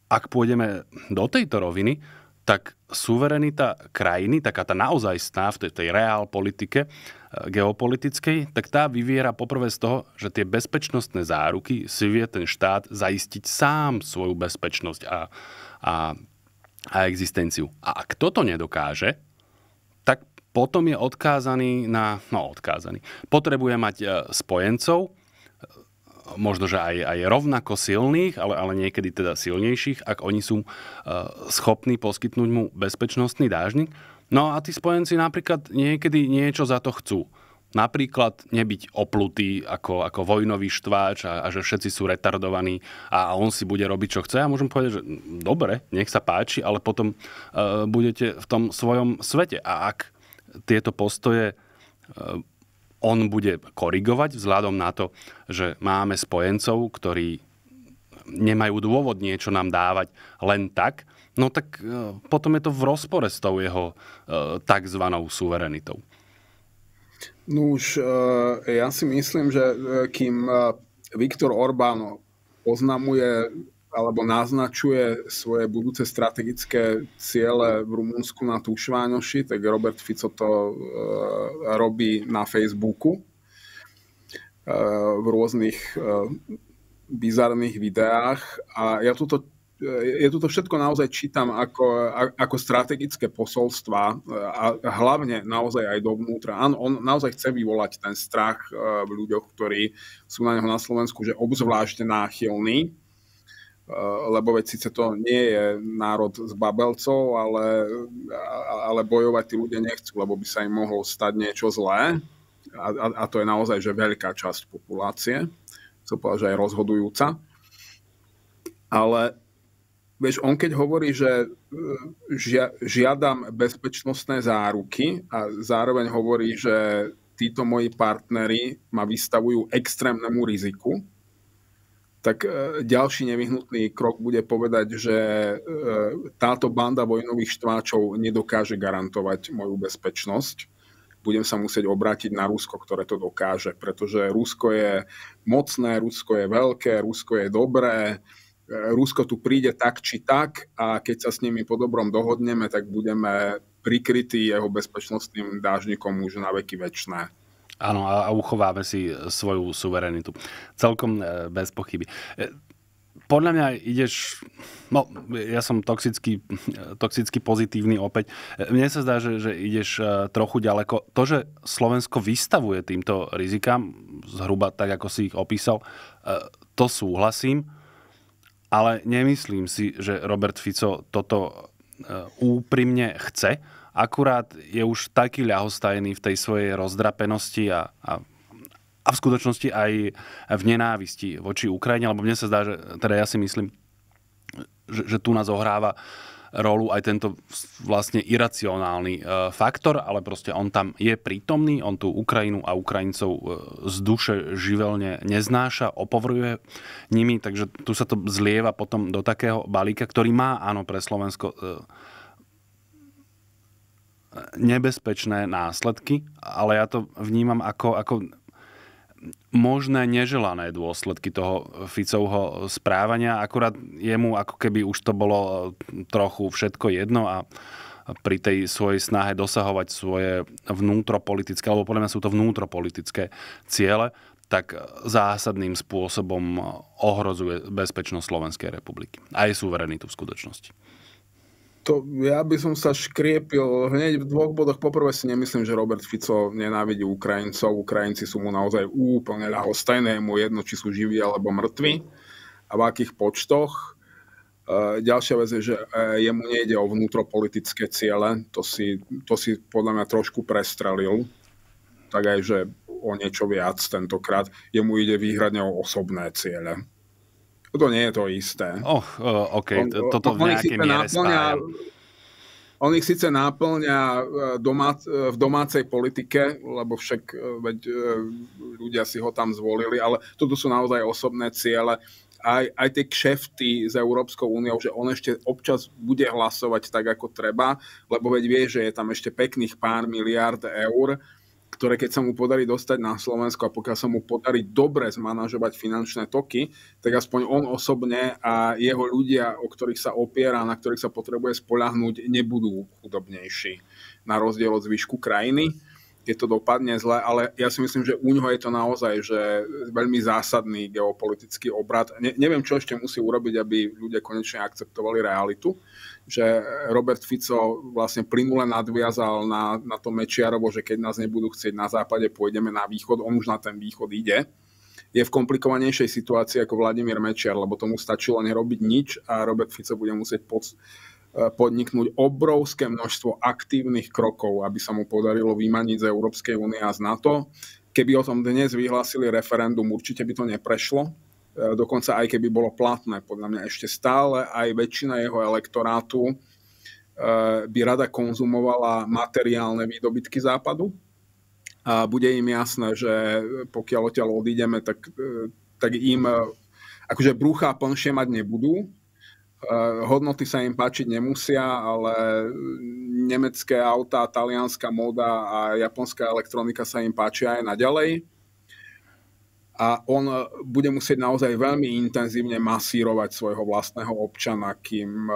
B: ak pôjdeme do tejto roviny, tak suverenita krajiny, taká tá naozaj sná v tej, tej reál politike, eh, geopolitickej, tak tá vyviera poprvé z toho, že tie bezpečnostné záruky si vie ten štát zaistiť sám svoju bezpečnosť a, a, a existenciu. A ak toto nedokáže, tak potom je odkázaný na... No, odkázaný. Potrebuje mať eh, spojencov, možno, že aj, aj rovnako silných, ale, ale niekedy teda silnejších, ak oni sú eh, schopní poskytnúť mu bezpečnostný dážnik. No a tí spojenci napríklad niekedy niečo za to chcú. Napríklad nebyť oplutý ako, ako vojnový štváč a, a že všetci sú retardovaní a, a on si bude robiť, čo chce. Ja môžem povedať, že dobre, nech sa páči, ale potom e, budete v tom svojom svete. A ak tieto postoje eh, on bude korigovať vzhľadom na to, že máme spojencov, ktorí nemajú dôvod niečo nám dávať len tak, no tak e, potom je to v rozpore s tou jeho e, tzv. suverenitou.
A: No už e, ja si myslím, že kým Viktor Orbán oznamuje alebo naznačuje svoje budúce strategické ciele v Rumunsku na Tušváňoši, tak Robert Fico to e, robí na Facebooku e, v rôznych e, bizarných videách a ja tuto e, ja tuto všetko naozaj čítam ako, ako strategické posolstva e, a hlavne naozaj aj dovnútra. Áno, on naozaj chce vyvolať ten strach e, v ľuďoch, ktorí sú na neho na Slovensku, že obzvlášť náchylní. Eh, lebo veď síce to nie je národ z babelcov, ale, ale bojovať tí ľudia nechcú, lebo by sa im mohlo stať niečo zlé. A, a, a to je naozaj že veľká časť populácie, co povedal, že aj rozhodujúca. Ale vieš, on keď hovorí, že eh, žia, žiadam bezpečnostné záruky a zároveň hovorí, že títo moji partnery ma vystavujú extrémnemu riziku, tak e, ďalší nevyhnutný krok bude povedať, že e, táto banda vojnových štváčov nedokáže garantovať moju bezpečnosť. Budem sa musieť obrátiť na Rusko, ktoré to dokáže, pretože Rusko je mocné, Rusko je veľké, Rusko je dobré, e, Rusko tu príde tak či tak a keď sa s nimi po dobrom dohodneme, tak budeme prikrytí jeho bezpečnostným dážnikom už na veky väčšné.
B: Áno, a uchováme si e, svoju suverenitu. Celkom e, bez pochyby. E, podľa mňa ideš, no ja som toxicky, toxicky pozitívny opäť. Mne sa zdá, že, že ideš trochu ďaleko. To, že Slovensko vystavuje týmto rizikám, zhruba tak, ako si ich opísal, to súhlasím, ale nemyslím si, že Robert Fico toto úprimne chce akurát je už taký ľahostajný v tej svojej rozdrapenosti a, a a v skutočnosti aj v nenávisti voči Ukrajine, lebo mne sa zdá, že teda ja si myslím, že, že tu nás ohráva rolu aj tento vlastne iracionálny e, faktor, ale proste on tam je prítomný, on tú Ukrajinu a Ukrajincov e, z duše živelne neznáša, opovruje nimi, takže tu sa to zlieva potom do takého balíka, ktorý má áno pre Slovensko e, nebezpečné následky, ale ja to vnímam ako, ako možné neželané dôsledky toho Ficovho správania. Akurát jemu ako keby už to bolo trochu všetko jedno a pri tej svojej snahe dosahovať svoje vnútropolitické, alebo podľa mňa sú to vnútropolitické ciele, tak zásadným spôsobom ohrozuje bezpečnosť Slovenskej republiky. Aj suverenitu v skutočnosti
A: to, ja by som sa škriepil hneď v dvoch bodoch. Poprvé si nemyslím, že Robert Fico nenávidí Ukrajincov. Ukrajinci sú mu naozaj úplne ľahostajné, mu jedno, či sú živí alebo mŕtvi a v akých počtoch. E, ďalšia vec je, že e, jemu nejde o vnútropolitické ciele. To si, to si podľa mňa trošku prestrelil. Tak aj, že o niečo viac tentokrát. Jemu ide výhradne o osobné ciele toto nie je to isté. Oh, OK, on, toto v nejakej miere náplňa, On ich síce náplňa e, domác, e, v domácej politike, lebo však e, veď, ľudia si ho tam zvolili, ale toto sú naozaj osobné ciele aj, aj tie kšefty s Európskou úniou, že on ešte občas bude hlasovať tak, ako treba, lebo veď vie, že je tam ešte pekných pár miliard eur, ktoré keď sa mu podarí dostať na Slovensko a pokiaľ sa mu podarí dobre zmanažovať finančné toky, tak aspoň on osobne a jeho ľudia, o ktorých sa opiera, na ktorých sa potrebuje spoľahnúť, nebudú chudobnejší na rozdiel od zvyšku krajiny Je to dopadne zle, ale ja si myslím, že u ňoho je to naozaj že veľmi zásadný geopolitický obrad. Ne, neviem, čo ešte musí urobiť, aby ľudia konečne akceptovali realitu, že Robert Fico vlastne plynule nadviazal na, na to Mečiarovo, že keď nás nebudú chcieť na západe, pôjdeme na východ, on už na ten východ ide. Je v komplikovanejšej situácii ako Vladimír Mečiar, lebo tomu stačilo nerobiť nič a Robert Fico bude musieť pod, e, podniknúť obrovské množstvo aktívnych krokov, aby sa mu podarilo vymaniť z Európskej únie a z NATO. Keby o tom dnes vyhlásili referendum, určite by to neprešlo, E, dokonca aj keby bolo platné, podľa mňa ešte stále aj väčšina jeho elektorátu e, by rada konzumovala materiálne výdobytky západu a bude im jasné, že pokiaľ odtiaľ odídeme, tak, e, tak im akože brúcha plnšie mať nebudú, hodnoty sa im páčiť nemusia, ale nemecké autá, talianská móda a japonská elektronika sa im páčia aj naďalej a on e, bude musieť naozaj veľmi intenzívne masírovať svojho vlastného občana, kým e,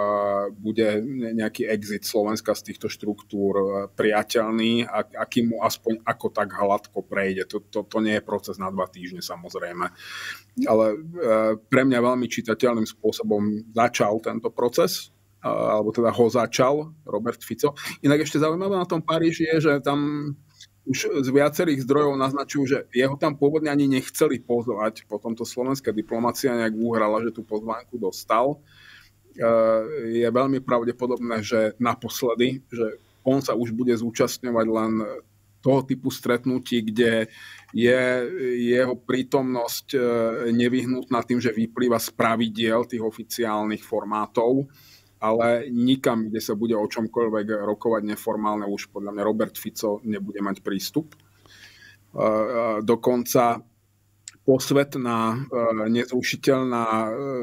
A: bude nejaký exit Slovenska z týchto štruktúr e, priateľný a, a kým mu aspoň ako tak hladko prejde. To, to, to nie je proces na dva týždne samozrejme. Ale pre mňa veľmi čitateľným spôsobom začal tento proces alebo teda ho začal Robert Fico. Inak ešte zaujímavé na tom Paríži je, že tam už z viacerých zdrojov naznačujú, že jeho tam pôvodne ani nechceli pozvať, potom to slovenská diplomacia nejak uhrala, že tú pozvánku dostal. E, je veľmi pravdepodobné, že naposledy, že on sa už bude zúčastňovať len toho typu stretnutí, kde je jeho prítomnosť e, nevyhnutná tým, že vyplýva z pravidiel tých oficiálnych formátov ale nikam, kde sa bude o čomkoľvek rokovať neformálne, už podľa mňa Robert Fico nebude mať prístup. E, e, dokonca posvetná, e, nezrušiteľná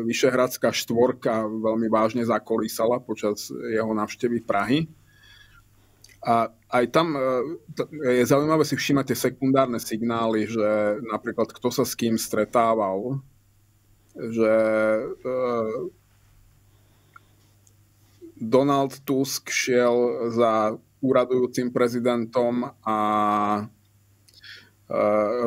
A: Vyšehradská štvorka veľmi vážne zakorísala počas jeho návštevy Prahy. A aj tam je zaujímavé si všímať tie sekundárne signály, že napríklad kto sa s kým stretával, že Donald Tusk šiel za úradujúcim prezidentom a e,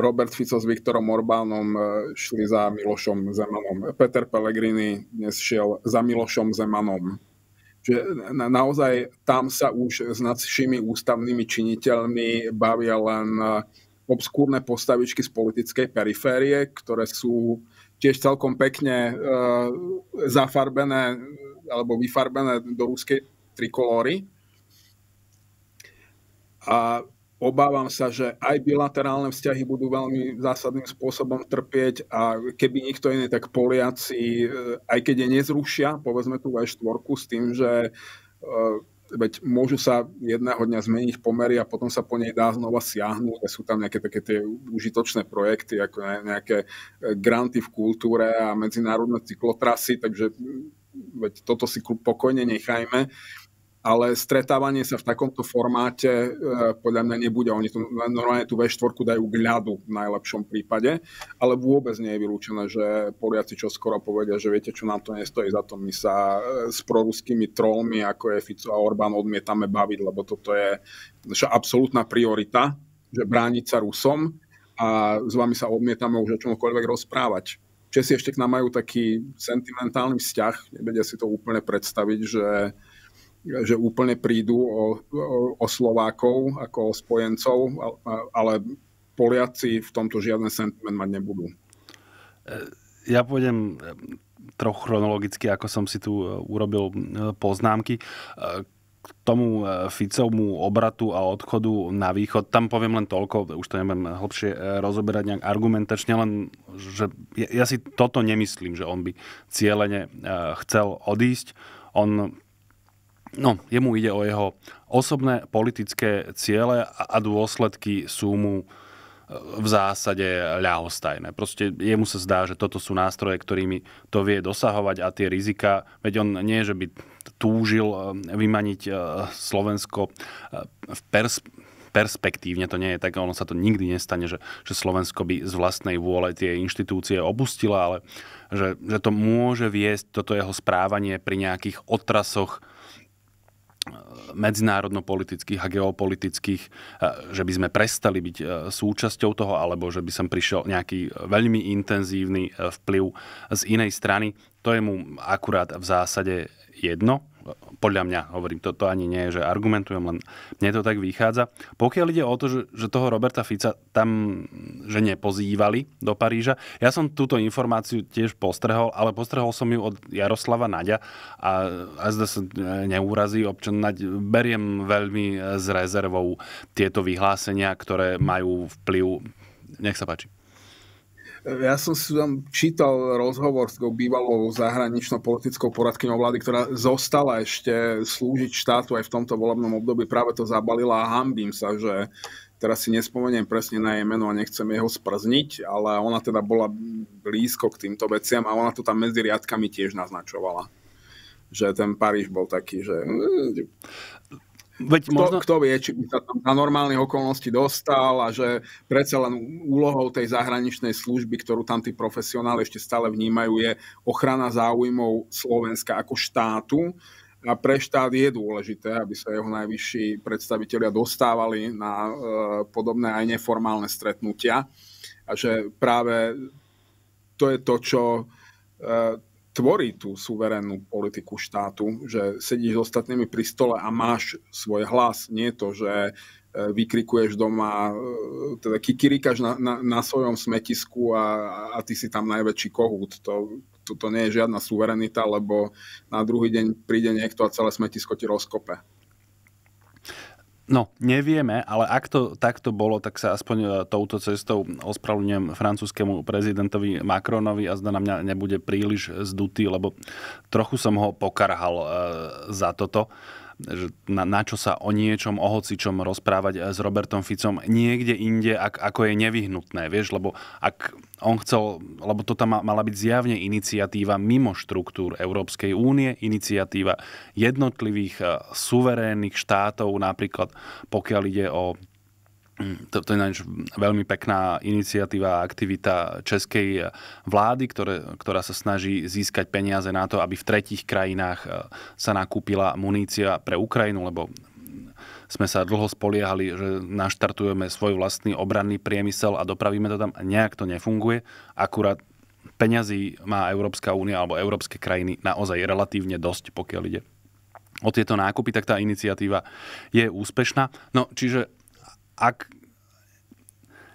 A: Robert Fico s Viktorom Orbánom e, šli za Milošom Zemanom. Peter Pellegrini dnes šiel za Milošom Zemanom. Čiže naozaj tam sa už s našimi ústavnými činiteľmi bavia len e, obskúrne postavičky z politickej periférie, ktoré sú tiež celkom pekne e, zafarbené alebo vyfarbené do ruskej trikolóry. A obávam sa, že aj bilaterálne vzťahy budú veľmi zásadným spôsobom trpieť a keby nikto iný, tak Poliaci, e, aj keď je nezrušia, povedzme tú aj štvorku s tým, že e, veď môžu sa jedného dňa zmeniť pomery a potom sa po nej dá znova siahnuť. Sú tam nejaké také tie užitočné projekty, ako nejaké e, granty v kultúre a medzinárodné cyklotrasy, takže mm, veď toto si pokojne nechajme ale stretávanie sa v takomto formáte e, podľa mňa nebude. Oni tu, normálne tú V4 dajú k ľadu v najlepšom prípade, ale vôbec nie je vylúčené, že Poliaci čo skoro povedia, že viete, čo nám to nestojí za to, my sa e, s proruskými trolmi, ako je Fico a Orbán, odmietame baviť, lebo toto je naša absolútna priorita, že brániť sa Rusom a s vami sa odmietame už o čomkoľvek rozprávať. Česi ešte k nám majú taký sentimentálny vzťah, nevedia si to úplne predstaviť, že že úplne prídu o, o, o Slovákov ako o spojencov, ale Poliaci v tomto žiadny sentiment mať nebudú.
B: Ja pôjdem e, trochu chronologicky, ako som si tu e, urobil e, poznámky k tomu Ficovmu obratu a odchodu na východ. Tam poviem len toľko, už to nebudem hlbšie rozoberať nejak argumentačne, len že ja si toto nemyslím, že on by cieľene chcel odísť. On No, jemu ide o jeho osobné politické ciele a dôsledky sú mu e, v zásade ľahostajné. Proste jemu sa zdá, že toto sú nástroje, ktorými to vie dosahovať a tie rizika, veď on nie, že by túžil e, vymaniť e, Slovensko v pers perspektívne to nie je tak, ono sa to nikdy nestane, že, že Slovensko by z vlastnej vôle tie inštitúcie opustilo, ale že, že to môže viesť toto jeho správanie pri nejakých otrasoch medzinárodno-politických a geopolitických, e, že by sme prestali byť e, súčasťou toho, alebo že by som prišiel nejaký veľmi intenzívny e, vplyv z inej strany. To je mu akurát v zásade jedno, podľa mňa, hovorím, toto ani nie je, že argumentujem, len mne to tak vychádza. Pokiaľ ide o to, že, že toho Roberta Fica tam, že nepozývali do Paríža, ja som túto informáciu tiež postrehol, ale postrehol som ju od Jaroslava Naďa a, až sa neúrazí občan Naď, beriem veľmi s eh, rezervou tieto vyhlásenia, ktoré majú vplyv. Nech sa páči.
A: E, ja som si tam čítal rozhovor s tou bývalou zahraničnou politickou poradkynou vlády, ktorá zostala ešte slúžiť štátu aj v tomto volebnom období. Práve to zabalila a hambím sa, že teraz si nespomeniem presne na jej meno a nechcem jeho sprzniť, ale ona teda bola blízko k týmto veciam a ona to tam medzi riadkami tiež naznačovala že ten Paríž bol taký, že... Veď kto, možno... kto vie, či by sa tam na normálnych okolnosti dostal a že predsa len úlohou tej zahraničnej služby, ktorú tam tí profesionáli ešte stále vnímajú, je ochrana záujmov Slovenska ako štátu. A pre štát je dôležité, aby sa jeho najvyšší predstavitelia dostávali na e, podobné aj neformálne stretnutia. A že práve to je to, čo, e, tvorí tú suverénnu politiku štátu, že sedíš s ostatnými pri stole a máš svoj hlas. Nie je to, že e, vykrikuješ doma, e, teda kikirikaš na, na, na svojom smetisku a, a ty si tam najväčší kohút. To, to, to nie je žiadna suverenita, lebo na druhý deň príde niekto a celé smetisko ti rozkope.
B: No, nevieme, ale ak to takto bolo, tak sa aspoň e, touto cestou ospravedlňujem francúzskému prezidentovi Macronovi a zda na mňa nebude príliš zdutý, lebo trochu som ho pokarhal e, za toto že na, na čo sa o niečom, o hocičom rozprávať eh, s Robertom Ficom niekde inde, ak, ako je nevyhnutné, vieš, lebo ak on chcel, lebo to tam mala byť zjavne iniciatíva mimo štruktúr Európskej únie, iniciatíva jednotlivých eh, suverénnych štátov, napríklad pokiaľ ide o Mm, to, to je ináč veľmi pekná iniciatíva a aktivita českej vlády, ktoré, ktorá sa snaží získať peniaze na to, aby v tretích krajinách eh, sa nakúpila munícia pre Ukrajinu, lebo sme sa dlho spoliehali, že naštartujeme svoj vlastný obranný priemysel a dopravíme to tam a nejak to nefunguje. Akurát peňazí má Európska únia alebo európske krajiny naozaj relatívne dosť, pokiaľ ide o tieto nákupy, tak tá iniciatíva je úspešná. No, čiže ak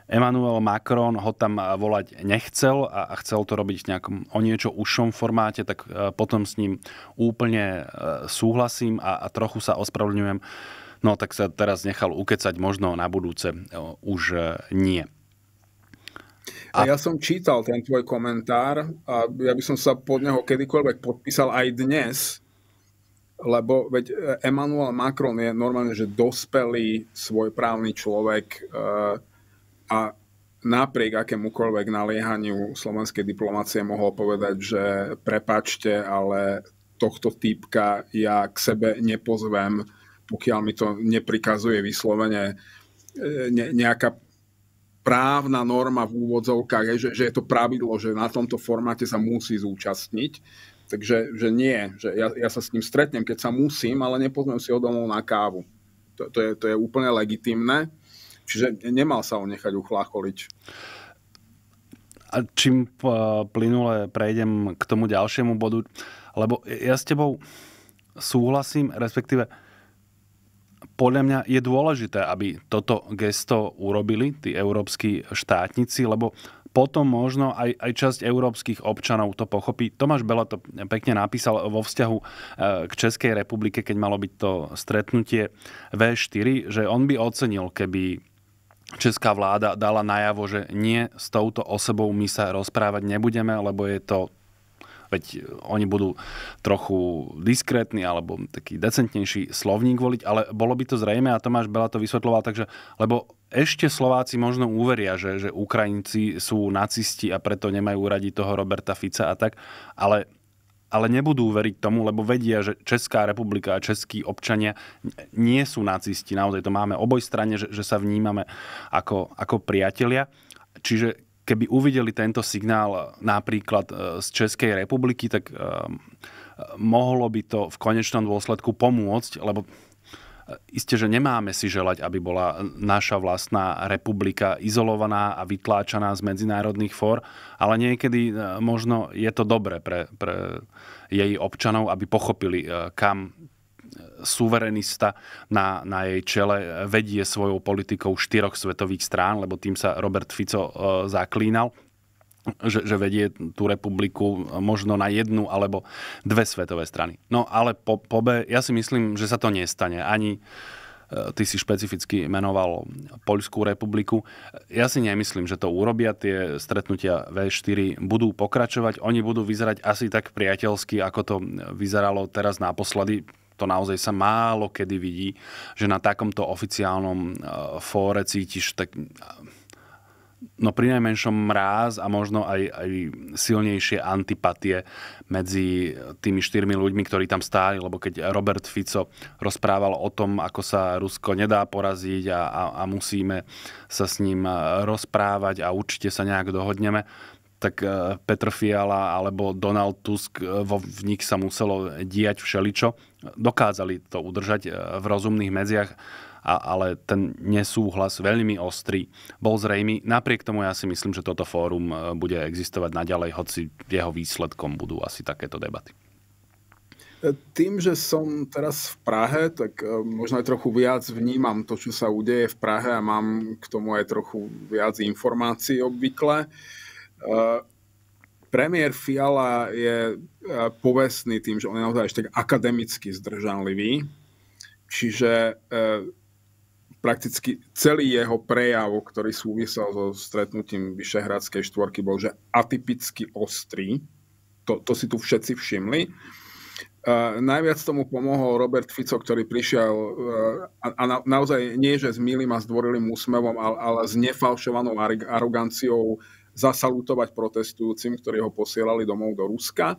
B: Emmanuel Macron ho tam eh, volať nechcel a chcel to robiť v nejakom o niečo užšom formáte, tak eh, potom s ním úplne eh, súhlasím a, a trochu sa ospravedlňujem. No tak sa teraz nechal ukecať, možno na budúce už nie.
A: A ja som čítal ten tvoj komentár a ja by som sa pod neho kedykoľvek podpísal aj dnes, lebo veď e, Emmanuel Macron je normálne, že dospelý svoj právny človek e, a napriek akémukoľvek naliehaniu slovenskej diplomácie mohol povedať, že prepačte, ale tohto týpka ja k sebe nepozvem, pokiaľ mi to neprikazuje vyslovene e, nejaká právna norma v úvodzovkách, je, že, že je to pravidlo, že na tomto formáte sa musí zúčastniť Takže že nie, že ja, ja sa s ním stretnem, keď sa musím, ale nepozmem si ho domov na kávu. To, to, je, to je úplne legitimné. Čiže nemal sa ho nechať uchlácholiť.
B: A čím plynule prejdem k tomu ďalšiemu bodu, lebo ja s tebou súhlasím, respektíve podľa mňa je dôležité, aby toto gesto urobili tí európsky štátnici, lebo potom možno aj, aj časť európskych občanov to pochopí. Tomáš Bela to pekne napísal vo vzťahu eh, k Českej republike, keď malo byť to stretnutie V4, že on by ocenil, keby česká vláda dala najavo, že nie s touto osobou my sa rozprávať nebudeme, lebo je to veď oni budú trochu diskrétni alebo taký decentnejší slovník voliť, ale bolo by to zrejme a Tomáš Bela to vysvetloval, takže, lebo ešte Slováci možno uveria, že, že Ukrajinci sú nacisti a preto nemajú radi toho Roberta Fica a tak, ale ale nebudú veriť tomu, lebo vedia, že Česká republika a českí občania nie sú nacisti. Naozaj to máme oboj strane, že, že sa vnímame ako, ako priatelia. Čiže keby uvideli tento signál eh, napríklad eh, z Českej republiky, tak eh, mohlo by to v konečnom dôsledku pomôcť, lebo Isté, že nemáme si želať, aby bola naša vlastná republika izolovaná a vytláčaná z medzinárodných fór, ale niekedy e, možno je to dobré pre, pre jej občanov, aby pochopili, e, kam e, suverenista na, na jej čele vedie svojou politikou štyroch svetových strán, lebo tým sa Robert Fico zaklínal že, že vedie tú republiku možno na jednu alebo dve svetové strany. No ale po, po B, ja si myslím, že sa to nestane. Ani e, ty si špecificky menoval Poľskú republiku. Ja si nemyslím, že to urobia. Tie stretnutia V4 budú pokračovať. Oni budú vyzerať asi tak priateľsky, ako to vyzeralo teraz naposledy to naozaj sa málo kedy vidí, že na takomto oficiálnom e, fóre cítiš tak no pri najmenšom mráz a možno aj, aj silnejšie antipatie medzi tými štyrmi ľuďmi, ktorí tam stáli, lebo keď Robert Fico rozprával o tom, ako sa Rusko nedá poraziť a, a, a musíme sa s ním rozprávať a určite sa nejak dohodneme, tak e, Petr Fiala alebo Donald Tusk, e, vo v nich sa muselo diať všeličo. Dokázali to udržať e, v rozumných medziach a, ale ten nesúhlas veľmi ostrý bol zrejmy. Napriek tomu ja si myslím, že toto fórum e, bude existovať naďalej, hoci jeho výsledkom budú asi takéto debaty.
A: E, tým, že som teraz v Prahe, tak e, možno aj trochu viac vnímam to, čo sa udeje v Prahe a mám k tomu aj trochu viac informácií obvykle. Premiér Fiala je povestný tým, že on je naozaj ešte tak akademicky zdržanlivý. Čiže prakticky celý jeho prejav, ktorý súvisel so stretnutím Vyšehradskej štvorky, bol že atypicky ostrý. To, to si tu všetci všimli. Uh, najviac tomu pomohol Robert Fico, ktorý prišiel uh, a, a na, naozaj nie, že s milým a zdvorilým úsmevom, ale, ale s nefalšovanou aroganciou zasalutovať protestujúcim, ktorí ho posielali domov do Ruska. Uh,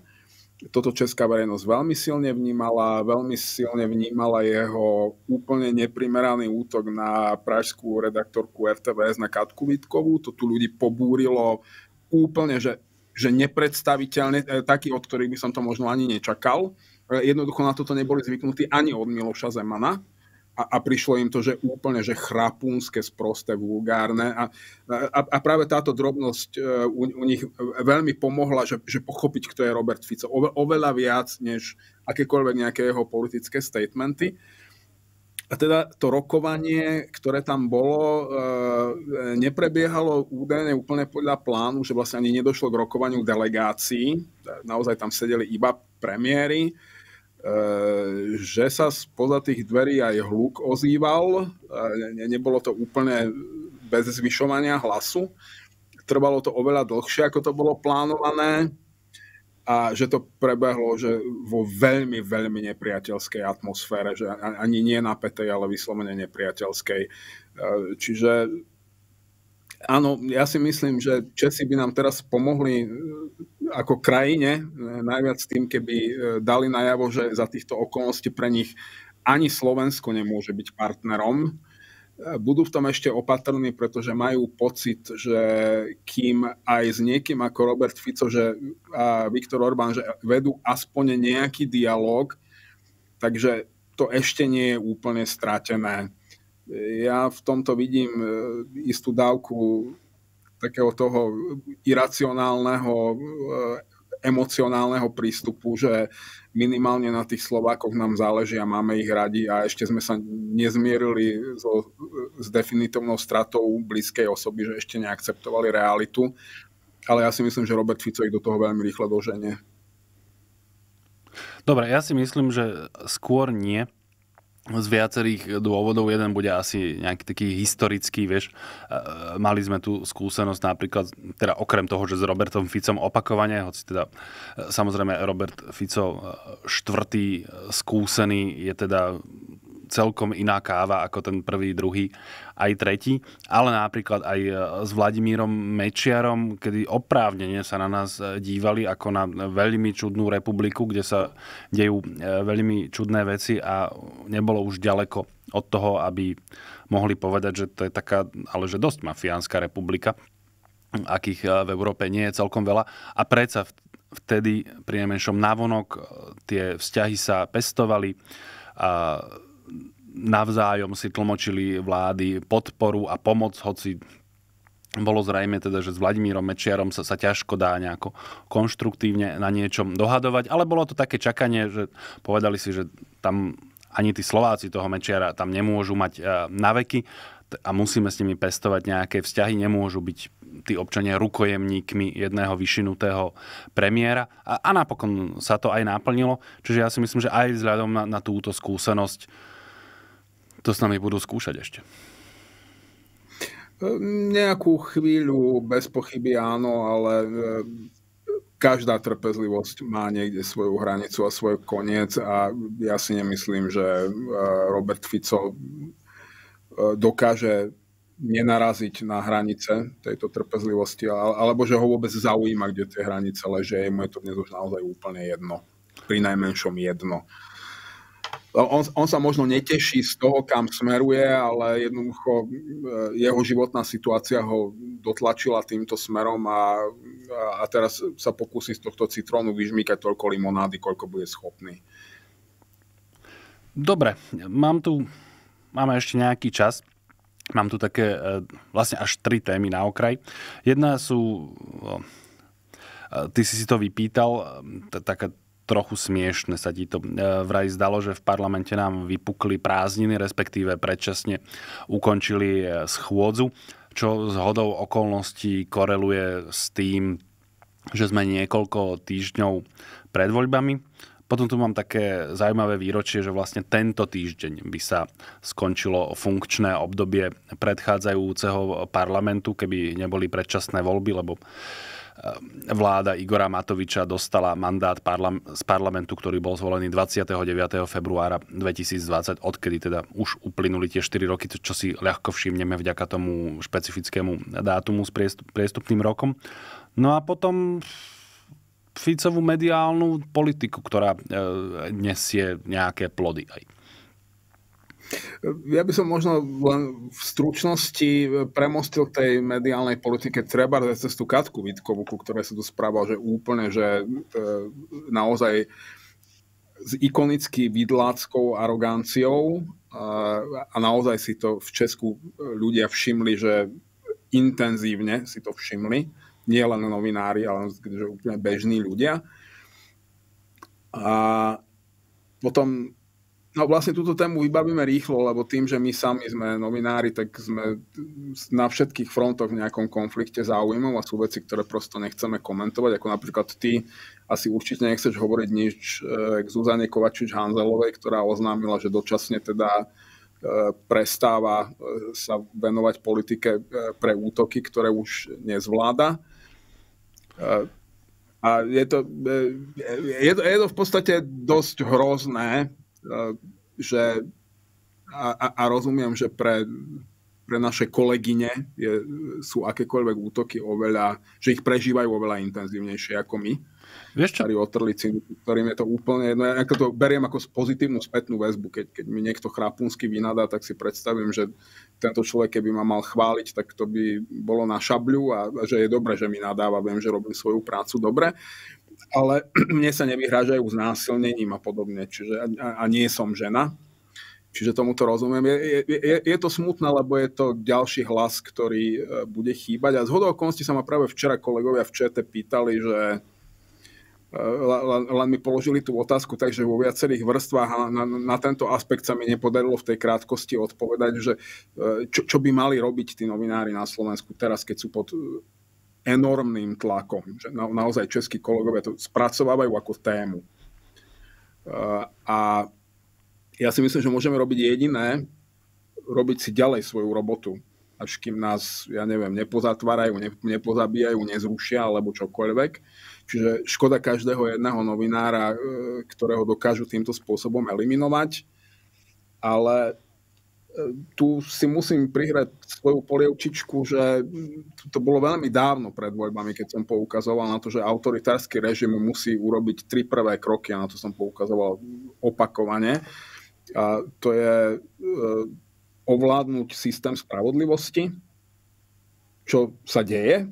A: toto česká verejnosť veľmi silne vnímala, veľmi silne vnímala jeho úplne neprimeraný útok na pražskú redaktorku RTVS na Katku Vitkovú. To tu ľudí pobúrilo úplne, že, že nepredstaviteľne, e, taký, od ktorých by som to možno ani nečakal. E, jednoducho na toto neboli zvyknutí ani od Miloša Zemana, a, a prišlo im to, že úplne, že chrapúnske, sprosté, vulgárne. A, a, a práve táto drobnosť e, u, u nich veľmi pomohla, že, že pochopiť, kto je Robert Fico. Ove, oveľa viac, než akékoľvek nejaké jeho politické statementy. A teda to rokovanie, ktoré tam bolo, e, neprebiehalo údajne úplne podľa plánu, že vlastne ani nedošlo k rokovaniu delegácií. Naozaj tam sedeli iba premiéry že sa spoza tých dverí aj hluk ozýval. Nebolo to úplne bez zvyšovania hlasu. Trvalo to oveľa dlhšie, ako to bolo plánované a že to prebehlo že vo veľmi, veľmi nepriateľskej atmosfére, že ani nie napätej, ale vyslovene nepriateľskej. E, čiže áno, ja si myslím, že Česi by nám teraz pomohli ako krajine, eh, najviac tým, keby eh, dali najavo, že za týchto okolností pre nich ani Slovensko nemôže byť partnerom. Eh, budú v tom ešte opatrní, pretože majú pocit, že kým aj s niekým ako Robert Fico že, a Viktor Orbán, že vedú aspoň nejaký dialog, takže to ešte nie je úplne stratené. Ja v tomto vidím istú dávku takého toho iracionálneho eh, emocionálneho prístupu, že minimálne na tých Slovákoch nám záleží a máme ich radi a ešte sme sa nezmierili so, eh, s definitívnou stratou blízkej osoby, že ešte neakceptovali realitu. Ale ja si myslím, že Robert Fico ich do toho veľmi rýchle doženie.
B: Dobre, ja si myslím, že skôr nie z viacerých dôvodov. Jeden bude asi nejaký taký historický, vieš. E, mali sme tu skúsenosť napríklad, teda okrem toho, že s Robertom Ficom opakovane, hoci teda e, samozrejme Robert Fico e, štvrtý skúsený je teda celkom iná káva ako ten prvý, druhý, aj tretí. Ale napríklad aj e, s Vladimírom Mečiarom, kedy oprávnene sa na nás e, dívali ako na veľmi čudnú republiku, kde sa dejú e, veľmi čudné veci a nebolo už ďaleko od toho, aby mohli povedať, že to je taká, ale že dosť mafiánska republika akých v Európe nie je celkom veľa. A predsa vtedy pri najmenšom navonok tie vzťahy sa pestovali a navzájom si tlmočili vlády podporu a pomoc, hoci bolo zrejme teda, že s Vladimírom Mečiarom sa, sa ťažko dá nejako konštruktívne na niečom dohadovať, ale bolo to také čakanie, že povedali si, že tam ani tí Slováci toho Mečiara tam nemôžu mať e, na veky a musíme s nimi pestovať nejaké vzťahy, nemôžu byť tí občania rukojemníkmi jedného vyšinutého premiéra. A, a napokon sa to aj naplnilo. Čiže ja si myslím, že aj vzhľadom na, na túto skúsenosť to s nami budú skúšať ešte.
A: Ehm, nejakú chvíľu bez pochyby áno, ale ehm, každá trpezlivosť má niekde svoju hranicu a svoj koniec a ja si nemyslím, že ehm, Robert Fico dokáže nenaraziť na hranice tejto trpezlivosti, alebo že ho vôbec zaujíma, kde tie hranice ležia, Mu je to dnes už naozaj úplne jedno, pri najmenšom jedno on, on sa možno neteší z toho, kam smeruje, ale jednoducho e, jeho životná situácia ho dotlačila týmto smerom a, a teraz sa pokusí z tohto citrónu vyžmýkať toľko limonády, koľko bude schopný.
B: Dobre, mám tu, máme ešte nejaký čas. Mám tu také e, vlastne až tri témy na okraj. Jedna sú, e, ty si si to vypýtal, taká trochu smiešne sa ti to e, vraj zdalo, že v parlamente nám vypukli prázdniny, respektíve predčasne ukončili e, schôdzu, čo z hodou okolností koreluje s tým, že sme niekoľko týždňov pred voľbami. Potom tu mám také zaujímavé výročie, že vlastne tento týždeň by sa skončilo funkčné obdobie predchádzajúceho parlamentu, keby neboli predčasné voľby, lebo uh, vláda Igora Matoviča dostala mandát parlam- z parlamentu, ktorý bol zvolený 29. februára 2020, odkedy teda už uplynuli tie 4 roky, čo si ľahko všimneme vďaka tomu špecifickému dátumu s priestupným rokom. No a potom Ficovú mediálnu politiku, ktorá e, nesie nejaké plody aj.
A: Ja by som možno len v stručnosti premostil tej mediálnej politike treba cez tú Katku Vítkovú, ku ktorej sa tu správal, že úplne, že e, naozaj s ikonicky vidláckou aroganciou a naozaj si to v Česku ľudia všimli, že intenzívne si to všimli, nie len novinári, ale že úplne bežní ľudia. A potom No vlastne túto tému vybavíme rýchlo, lebo tým, že my sami sme novinári, tak sme na všetkých frontoch v nejakom konflikte záujmov a sú veci, ktoré prosto nechceme komentovať, ako napríklad ty asi určite nechceš hovoriť nič e, k Zuzane Kovačič-Hanzelovej, ktorá oznámila, že dočasne teda e, prestáva e, sa venovať politike pre útoky, ktoré už nezvláda. A je to, je to, je to v podstate dosť hrozné, Eh, že a, a, a rozumiem, že pre, pre naše kolegyne je, sú akékoľvek útoky oveľa, že ich prežívajú oveľa intenzívnejšie ako my. Vieš čo? Starí otrlici, ktorým je to úplne jedno. Ja to beriem ako pozitívnu spätnú väzbu. Keď, keď mi niekto chrapúnsky vynadá, tak si predstavím, že tento človek, keby ma mal chváliť, tak to by bolo na šabľu a, a že je dobre, že mi nadáva. Viem, že robím svoju prácu dobre ale [clears throat] mne sa nevyhrážajú s násilnením a podobne, čiže a, a nie som žena. Čiže tomu to rozumiem. Je, je, je, je to smutné, lebo je to ďalší hlas, ktorý e, bude chýbať. A z okolností sa ma práve včera kolegovia v čete pýtali, že e, len, len mi položili tú otázku, takže vo viacerých vrstvách a na, na, na tento aspekt sa mi nepodarilo v tej krátkosti odpovedať, že e, čo, čo by mali robiť tí novinári na Slovensku teraz, keď sú pod enormným tlakom. Že na, naozaj českí kolegovia to spracovávajú ako tému. Uh, a ja si myslím, že môžeme robiť jediné, robiť si ďalej svoju robotu. Až kým nás, ja neviem, nepozatvárajú, nepozabíjajú, nezrušia alebo čokoľvek. Čiže škoda každého jedného novinára, uh, ktorého dokážu týmto spôsobom eliminovať. Ale tu si musím prihrať svoju polievčičku, že to bolo veľmi dávno pred voľbami, keď som poukazoval na to, že autoritársky režim musí urobiť tri prvé kroky a na to som poukazoval opakovane. A to je e, ovládnuť systém spravodlivosti, čo sa deje.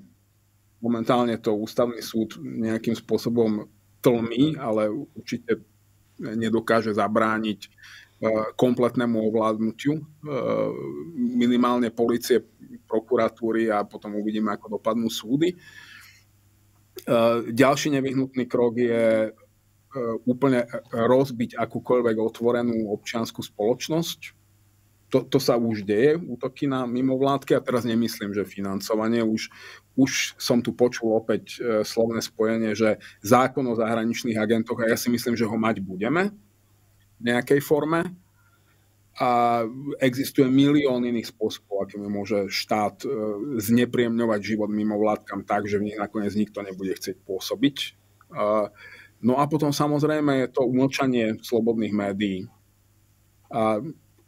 A: Momentálne to ústavný súd nejakým spôsobom tlmí, ale určite nedokáže zabrániť E, kompletnému ovládnutiu e, minimálne policie, prokuratúry a potom uvidíme, ako dopadnú súdy. E, ďalší nevyhnutný krok je úplne rozbiť akúkoľvek otvorenú občianskú spoločnosť. To, to sa už deje, útoky na mimovládky a teraz nemyslím, že financovanie. Už, už som tu počul opäť slovné spojenie, že zákon o zahraničných agentoch a ja si myslím, že ho mať budeme nejakej forme a existuje milión iných spôsobov, akými môže štát e, znepríjemňovať život mimo vládkam tak, že v nich nakoniec nikto nebude chcieť pôsobiť. No a potom samozrejme je to umlčanie slobodných médií. A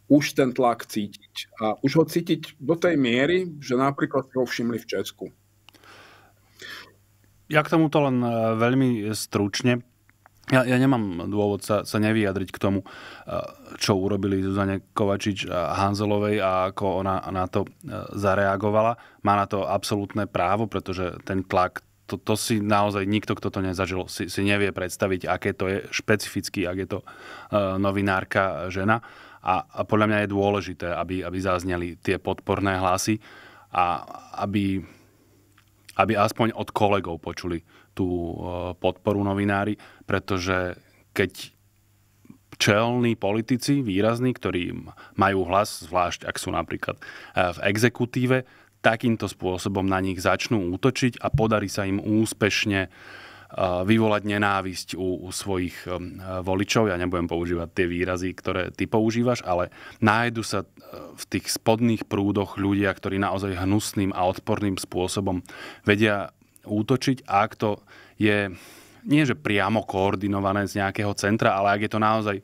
A: už ten tlak cítiť. A už ho cítiť do tej miery, že napríklad ho všimli v Česku.
B: Ja k tomuto len e, veľmi stručne. Ja, ja nemám dôvod sa, sa nevyjadriť k tomu, eh, čo urobili Zuzane Kovačič a Hanzelovej a ako ona na to eh, zareagovala. Má na to absolútne právo, pretože ten tlak, to, to si naozaj nikto, kto to nezažil, si, si nevie predstaviť, aké to je špecificky, ak je to eh, novinárka žena. A, a podľa mňa je dôležité, aby, aby zazneli tie podporné hlasy a aby, aby aspoň od kolegov počuli tú e, podporu novinári, pretože keď čelní politici, výrazní, ktorí majú hlas, zvlášť ak sú napríklad e, v exekutíve, takýmto spôsobom na nich začnú útočiť a podarí sa im úspešne e, vyvolať nenávisť u, u svojich voličov. Ja nebudem používať tie výrazy, ktoré ty používaš, ale nájdu sa v tých spodných prúdoch ľudia, ktorí naozaj hnusným a odporným spôsobom vedia útočiť a ak to je nie že priamo koordinované z nejakého centra, ale ak je to naozaj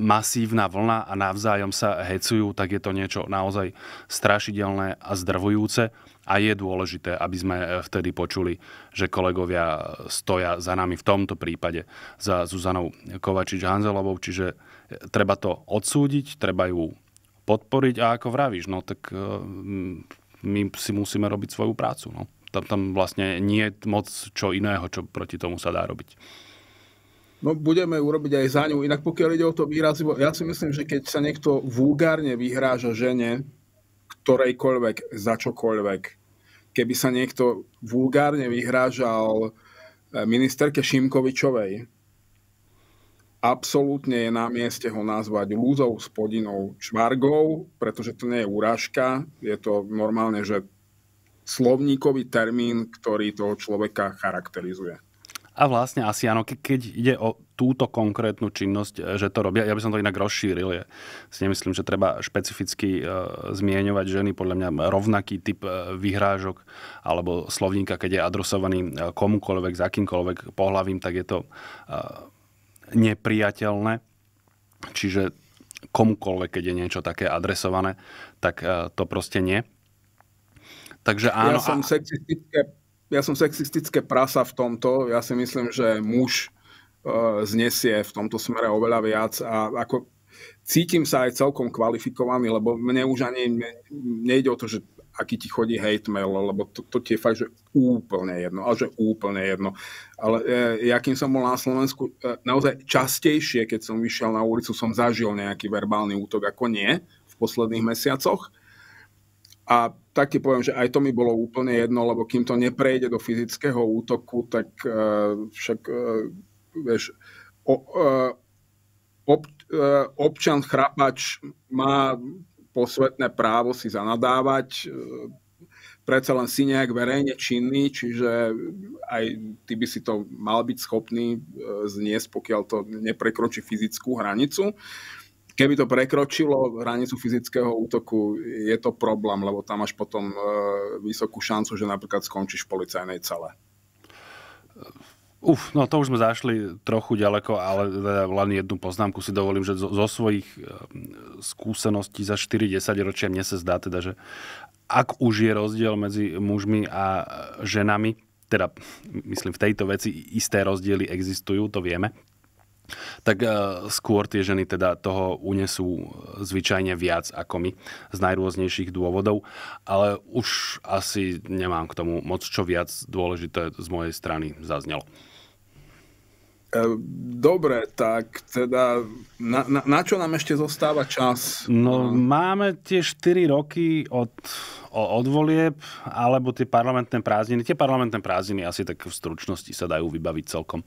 B: masívna vlna a navzájom sa hecujú, tak je to niečo naozaj strašidelné a zdrvujúce. A je dôležité, aby sme e, vtedy počuli, že kolegovia stoja za nami v tomto prípade, za Zuzanou Kovačič-Hanzelovou, čiže e, treba to odsúdiť, treba ju podporiť a ako vravíš, no tak e, my si musíme robiť svoju prácu. No tam, tam vlastne nie je moc čo iného, čo proti tomu sa dá robiť.
A: No budeme urobiť aj za ňu. Inak pokiaľ ide o to výrazivo, ja si myslím, že keď sa niekto vulgárne vyhráža žene, ktorejkoľvek, za čokoľvek, keby sa niekto vulgárne vyhrážal eh, ministerke Šimkovičovej, absolútne je na mieste ho nazvať lúzou, spodinou, čvargou, pretože to nie je úražka, je to normálne, že slovníkový termín, ktorý toho človeka charakterizuje.
B: A vlastne asi áno, keď ide o túto konkrétnu činnosť, e, že to robia, ja by som to inak rozšíril. Ja si nemyslím, že treba špecificky e, zmieňovať ženy, podľa mňa rovnaký typ e, vyhrážok alebo slovníka, keď je adresovaný e, komukoľvek, za akýmkoľvek pohľavím, tak je to e, nepriateľné. Čiže komukoľvek, keď je niečo také adresované, tak e, to proste nie. Takže áno. Ja som
A: sexistické, ja som sexistické prasa v tomto. Ja si myslím, že muž e, znesie v tomto smere oveľa viac a ako cítim sa aj celkom kvalifikovaný, lebo mne už ani nejde o to, že aký ti chodí hate mail, lebo to, to ti je fakt, že úplne jedno, ale že úplne jedno. Ale e, ja kým som bol na Slovensku, e, naozaj častejšie, keď som vyšiel na ulicu, som zažil nejaký verbálny útok, ako nie v posledných mesiacoch. A tak ti poviem, že aj to mi bolo úplne jedno, lebo kým to neprejde do fyzického útoku, tak uh, však, uh, vieš, o, uh, ob, uh, občan chrapač má posvetné právo si zanadávať, uh, predsa len si nejak verejne činný, čiže aj ty by si to mal byť schopný zniesť, pokiaľ to neprekročí fyzickú hranicu. Uh, Keby to prekročilo hranicu fyzického útoku, je to problém, lebo tam máš potom e, vysokú šancu, že napríklad skončíš v policajnej cele.
B: Uf, no to už sme zašli trochu ďaleko, ale teda len jednu poznámku si dovolím, že zo, zo svojich e, skúseností za 4-10 ročia mne sa zdá teda, že ak už je rozdiel medzi mužmi a ženami, teda myslím v tejto veci isté rozdiely existujú, to vieme, tak e, skôr tie ženy teda toho unesú e, zvyčajne viac ako my z najrôznejších dôvodov, ale už asi nemám k tomu moc čo viac dôležité z mojej strany zaznelo. E, dobre, tak teda na, na, na čo nám ešte zostáva čas? No máme tie 4 roky od, od volieb alebo tie parlamentné prázdniny. Tie parlamentné prázdniny asi tak v stručnosti sa dajú vybaviť celkom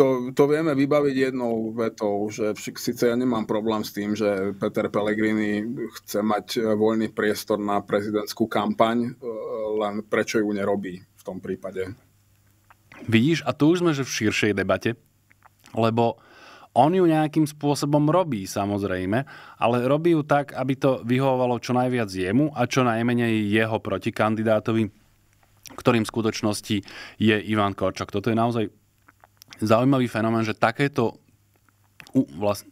A: to, to vieme vybaviť jednou vetou, že síce ja nemám problém s tým, že Peter Pellegrini chce mať e, voľný priestor na prezidentskú kampaň, e, len prečo ju nerobí v tom prípade.
B: Vidíš, a tu už sme že v širšej debate, lebo on ju nejakým spôsobom robí, samozrejme, ale robí ju tak, aby to vyhovovalo čo najviac jemu a čo najmenej jeho protikandidátovi, ktorým v skutočnosti je Ivan Korčok. Toto je naozaj zaujímavý fenomén, že takéto vlast,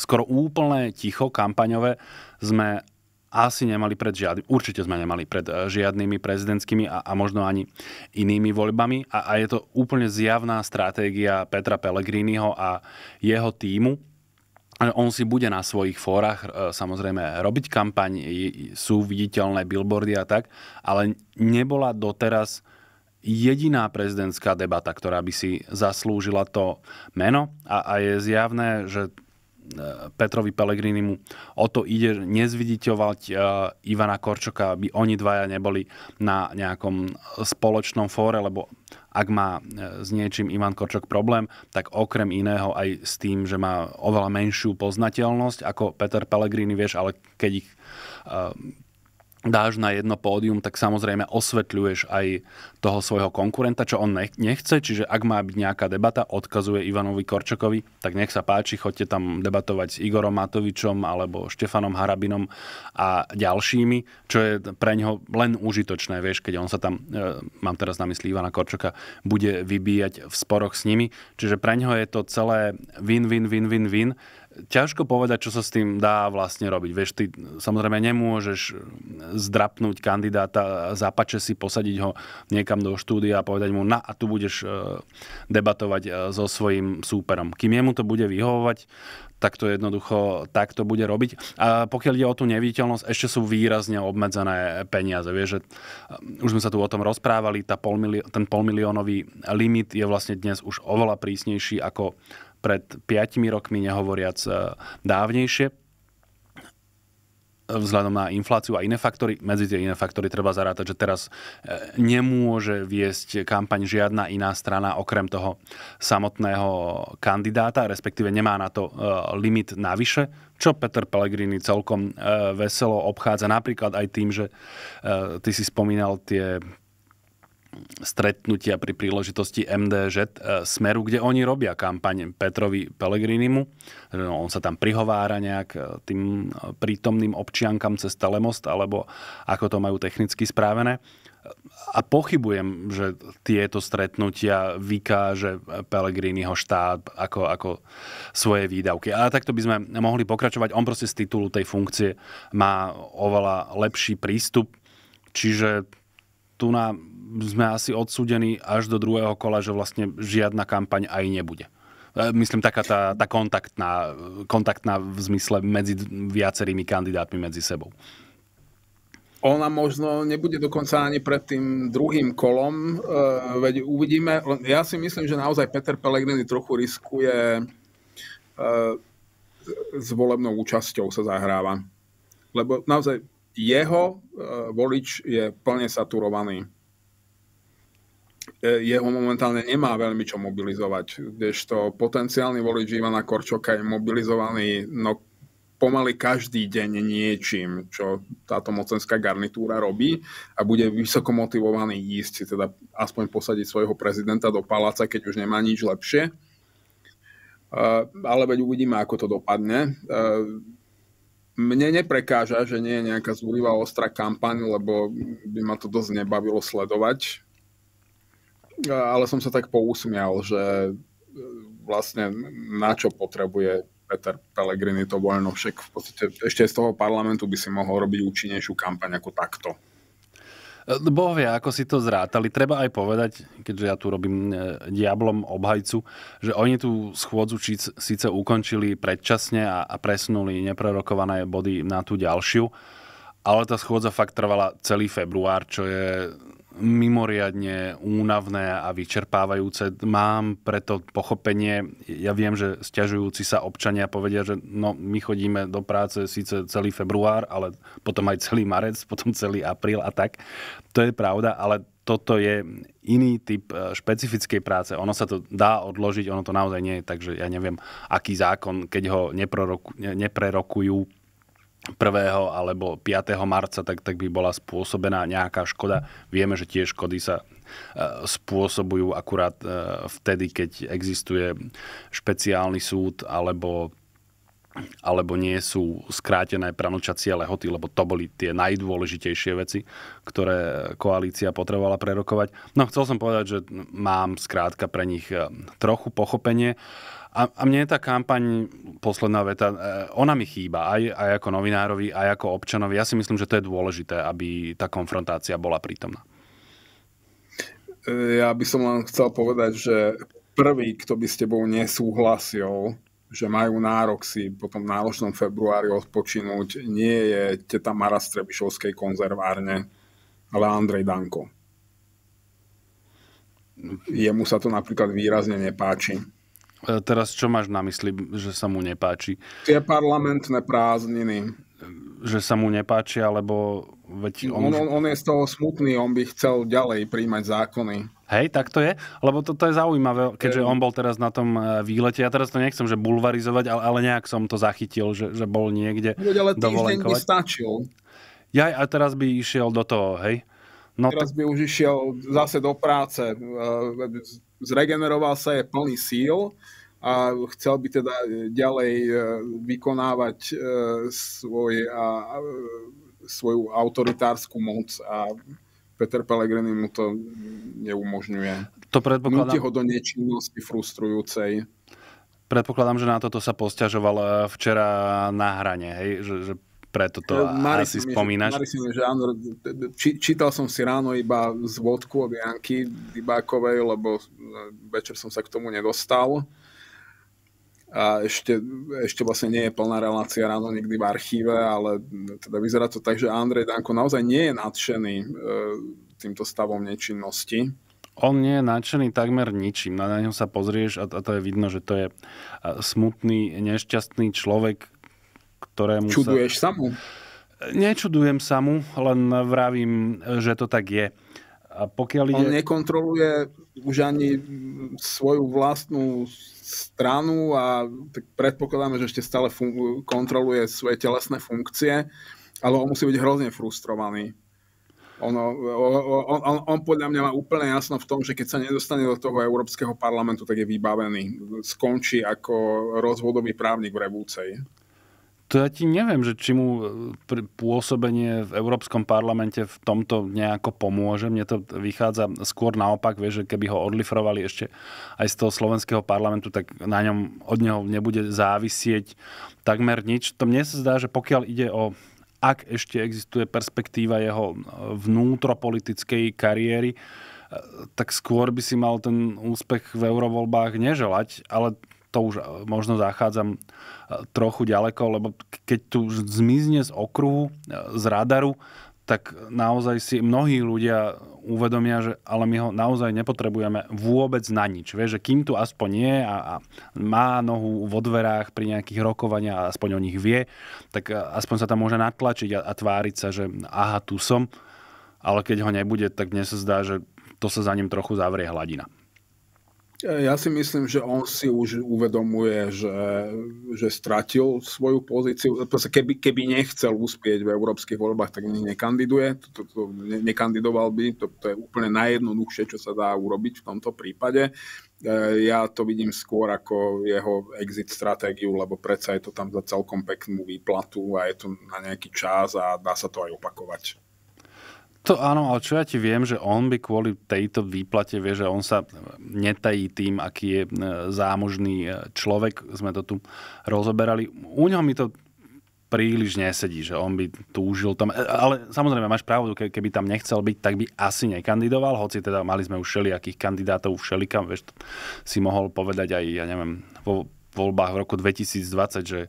B: skoro úplné ticho kampaňové sme asi nemali pred žiadnymi, určite sme nemali pred eh, žiadnymi prezidentskými a, a možno ani inými voľbami. A, a je to úplne zjavná stratégia Petra Pellegriniho a jeho týmu. On si bude na svojich fórach eh, samozrejme robiť kampaň, sú viditeľné billboardy a tak, ale nebola doteraz jediná prezidentská debata, ktorá by si zaslúžila to meno a, a je zjavné, že e, Petrovi mu o to ide nezviditeľovať e, Ivana Korčoka, aby oni dvaja neboli na nejakom spoločnom fóre, lebo ak má e, s niečím Ivan Korčok problém, tak okrem iného aj s tým, že má oveľa menšiu poznateľnosť ako Peter Pellegrini, vieš, ale keď ich dáš na jedno pódium, tak samozrejme osvetľuješ aj toho svojho konkurenta, čo on nechce. Čiže ak má byť nejaká debata, odkazuje Ivanovi Korčakovi, tak nech sa páči, choďte tam debatovať s Igorom Matovičom alebo Štefanom Harabinom a ďalšími, čo je pre neho len užitočné, vieš, keď on sa tam, e, mám teraz na mysli Ivana Korčoka, bude vybíjať v sporoch s nimi. Čiže pre neho je to celé win-win-win-win-win ťažko povedať, čo sa s tým dá vlastne robiť. Vieš, ty samozrejme nemôžeš zdrapnúť kandidáta, zapače si, posadiť ho niekam do štúdia a povedať mu, na a tu budeš e, debatovať e, so svojím súperom. Kým jemu to bude vyhovovať, tak to jednoducho tak to bude robiť. A pokiaľ ide o tú neviditeľnosť, ešte sú výrazne obmedzené peniaze. Vieš, že e, už sme sa tu o tom rozprávali, tá polmilio- ten polmiliónový limit je vlastne dnes už oveľa prísnejší ako pred 5 rokmi, nehovoriac e, dávnejšie, e, vzhľadom na infláciu a iné faktory. Medzi tie iné faktory treba zarátať, že teraz e, nemôže viesť kampaň žiadna iná strana okrem toho samotného kandidáta, respektíve nemá na to limit navyše, čo Peter Pellegrini celkom veselo obchádza napríklad aj tým, že ty si spomínal tie stretnutia pri príležitosti MDŽ eh, Smeru, kde oni robia kampaň Petrovi Pelegrinimu. No, on sa tam prihovára nejak eh, tým eh, prítomným občiankam cez telemost, alebo ako to majú technicky správené. A pochybujem, že tieto stretnutia vykáže Pelegriniho štát ako, ako svoje výdavky. A takto by sme mohli pokračovať. On proste z titulu tej funkcie má oveľa lepší prístup, čiže tu na sme asi odsúdení až do druhého kola, že vlastne žiadna kampaň aj nebude. E, myslím, taká tá, tá kontaktná, kontaktná v zmysle medzi viacerými kandidátmi medzi sebou.
A: Ona možno nebude dokonca ani pred tým druhým kolom, e, veď uvidíme. Ja si myslím, že naozaj Peter Pellegrini trochu riskuje e, s volebnou účasťou sa zahráva. Lebo naozaj jeho volič je plne saturovaný. E, jeho momentálne nemá veľmi čo mobilizovať, kdežto potenciálny volič Ivana Korčoka je mobilizovaný no, pomaly každý deň niečím, čo táto mocenská garnitúra robí a bude vysoko motivovaný ísť si teda aspoň posadiť svojho prezidenta do paláca, keď už nemá nič lepšie. E, ale veď uvidíme, ako to dopadne. E, mne neprekáža, že nie je nejaká zúrivá ostrá kampaň, lebo by ma to dosť nebavilo sledovať ale som sa tak pousmial, že e, vlastne na čo potrebuje Peter Pellegrini to voľno, však v podstate ešte z toho parlamentu by si mohol robiť účinnejšiu kampaň ako takto.
B: E, boh ako si to zrátali. Treba aj povedať, keďže ja tu robím e, diablom obhajcu, že oni tú schôdzu síce ukončili predčasne a, a presunuli neprerokované body na tú ďalšiu, ale tá schôdza fakt trvala celý február, čo je mimoriadne únavné a vyčerpávajúce. Mám preto pochopenie, ja viem, že stiažujúci sa občania povedia, že no, my chodíme do práce síce celý február, ale potom aj celý marec, [laughs] potom celý apríl a tak. To je pravda, ale toto je iný typ e, špecifickej práce. Ono sa to dá odložiť, ono to naozaj nie je, takže ja neviem, aký zákon, keď ho neprerokujú 1. alebo 5. marca, tak, tak by bola spôsobená nejaká škoda. Vieme, že tie škody sa e, spôsobujú akurát e, vtedy, keď existuje špeciálny súd alebo alebo nie sú skrátené pranočacie lehoty, lebo to boli tie najdôležitejšie veci, ktoré koalícia potrebovala prerokovať. No chcel som povedať, že mám skrátka pre nich e, trochu pochopenie. Uh, a, a mne tá kampaň, posledná veta, e, ona mi chýba aj, aj ako novinárovi, aj ako občanovi. Ja si myslím, že to je dôležité, aby tá konfrontácia bola prítomná.
A: E, ja by som len chcel povedať, že prvý, kto by s tebou nesúhlasil, že majú nárok si potom tom náročnom februári odpočinúť, nie je teta Mara Strebišovskej konzervárne, ale Andrej Danko. Jemu sa to napríklad
B: výrazne nepáči E, teraz čo máš na mysli, že sa mu nepáči? Tie parlamentné prázdniny. Že sa mu nepáči, lebo... Veď no, on... On, on,
A: on je z toho smutný, on by chcel ďalej príjmať zákony.
B: Hej, tak to je? Lebo to, to je zaujímavé, keďže ehm. on bol teraz na tom e, výlete. Ja teraz to nechcem, že bulvarizovať, ale, ale nejak som to zachytil, že, že bol niekde no, ale týždeň by stačil. Ja a teraz by išiel do toho, hej? No, teraz by už išiel zase do práce e, zregeneroval
A: sa, je plný síl a chcel by teda ďalej e, vykonávať e, svoj, a, svoju autoritárskú moc a Peter Pellegrini mu to neumožňuje.
B: To predpokladám. Nutí ho
A: do nečinnosti frustrujúcej.
B: Predpokladám, že na toto sa posťažoval e, včera na hrane, hej? Že, že preto to Mari asi spomínaš. Mari mi,
A: že áno, či, čítal som si ráno iba z vodku od Janky Dybákovej, lebo e, večer som sa k tomu nedostal. A ešte, ešte vlastne nie je plná relácia ráno nikdy v archíve, ale e, teda vyzerá to tak, že Andrej Danko naozaj nie je nadšený e, týmto stavom nečinnosti.
B: On nie je nadšený takmer ničím. Na neho sa pozrieš a, a to je vidno, že to je e, smutný, nešťastný človek, ktorému Čuduješ sa... Nečudujem sa mu, len vravím, že to tak je. A pokiaľ ide... On
A: nekontroluje už ani svoju vlastnú stranu a tak predpokladáme, že ešte stále fun- kontroluje svoje telesné funkcie, ale on musí byť hrozne frustrovaný. Ono, on, on, on podľa mňa má úplne jasno v tom, že keď sa nedostane do toho Európskeho parlamentu, tak je vybavený. Skončí ako rozvodový právnik v Revúcej
B: to ja ti neviem, že či mu e, pôsobenie v Európskom parlamente v tomto nejako pomôže. Mne to vychádza skôr naopak, vieš, že keby ho odlifrovali ešte aj z toho slovenského parlamentu, tak na ňom od neho nebude závisieť takmer nič. To mne sa zdá, že pokiaľ ide o ak ešte existuje perspektíva jeho e, vnútropolitickej kariéry, e, tak skôr by si mal ten úspech v eurovoľbách neželať, ale to už eh, možno zachádzam eh, trochu ďaleko, lebo keď tu zmizne z okruhu, eh, z radaru, tak naozaj si mnohí ľudia uvedomia, že ale my ho naozaj nepotrebujeme vôbec na nič. Vieš, že kým tu aspoň je a, a má nohu vo dverách pri nejakých rokovaniach a aspoň o nich vie, tak aspoň sa tam môže natlačiť a, a tváriť sa, že aha, tu som. Ale keď ho nebude, tak mne sa zdá, že to sa za ním trochu zavrie hladina.
A: Ja si myslím, že on si už uvedomuje, že, že stratil svoju pozíciu. Keby, keby nechcel uspieť v európskych voľbách, tak nekandiduje. To, to, to, nekandidoval by. To, to je úplne najjednoduchšie, čo sa dá urobiť v tomto prípade. E, ja to vidím skôr ako jeho exit stratégiu, lebo predsa je to tam za celkom peknú výplatu a je to na nejaký čas a dá sa to aj opakovať.
B: To áno, ale čo ja ti viem, že on by kvôli tejto výplate, vie, že on sa netají tým, aký je e, zámožný e, človek. Sme to tu rozoberali. U ňom mi to príliš nesedí, že on by túžil tam. E, ale samozrejme, máš pravdu, keby tam nechcel byť, tak by asi nekandidoval, hoci teda mali sme už všelijakých kandidátov všelikam, vieš, si mohol povedať aj, ja neviem, vo voľbách v roku 2020, že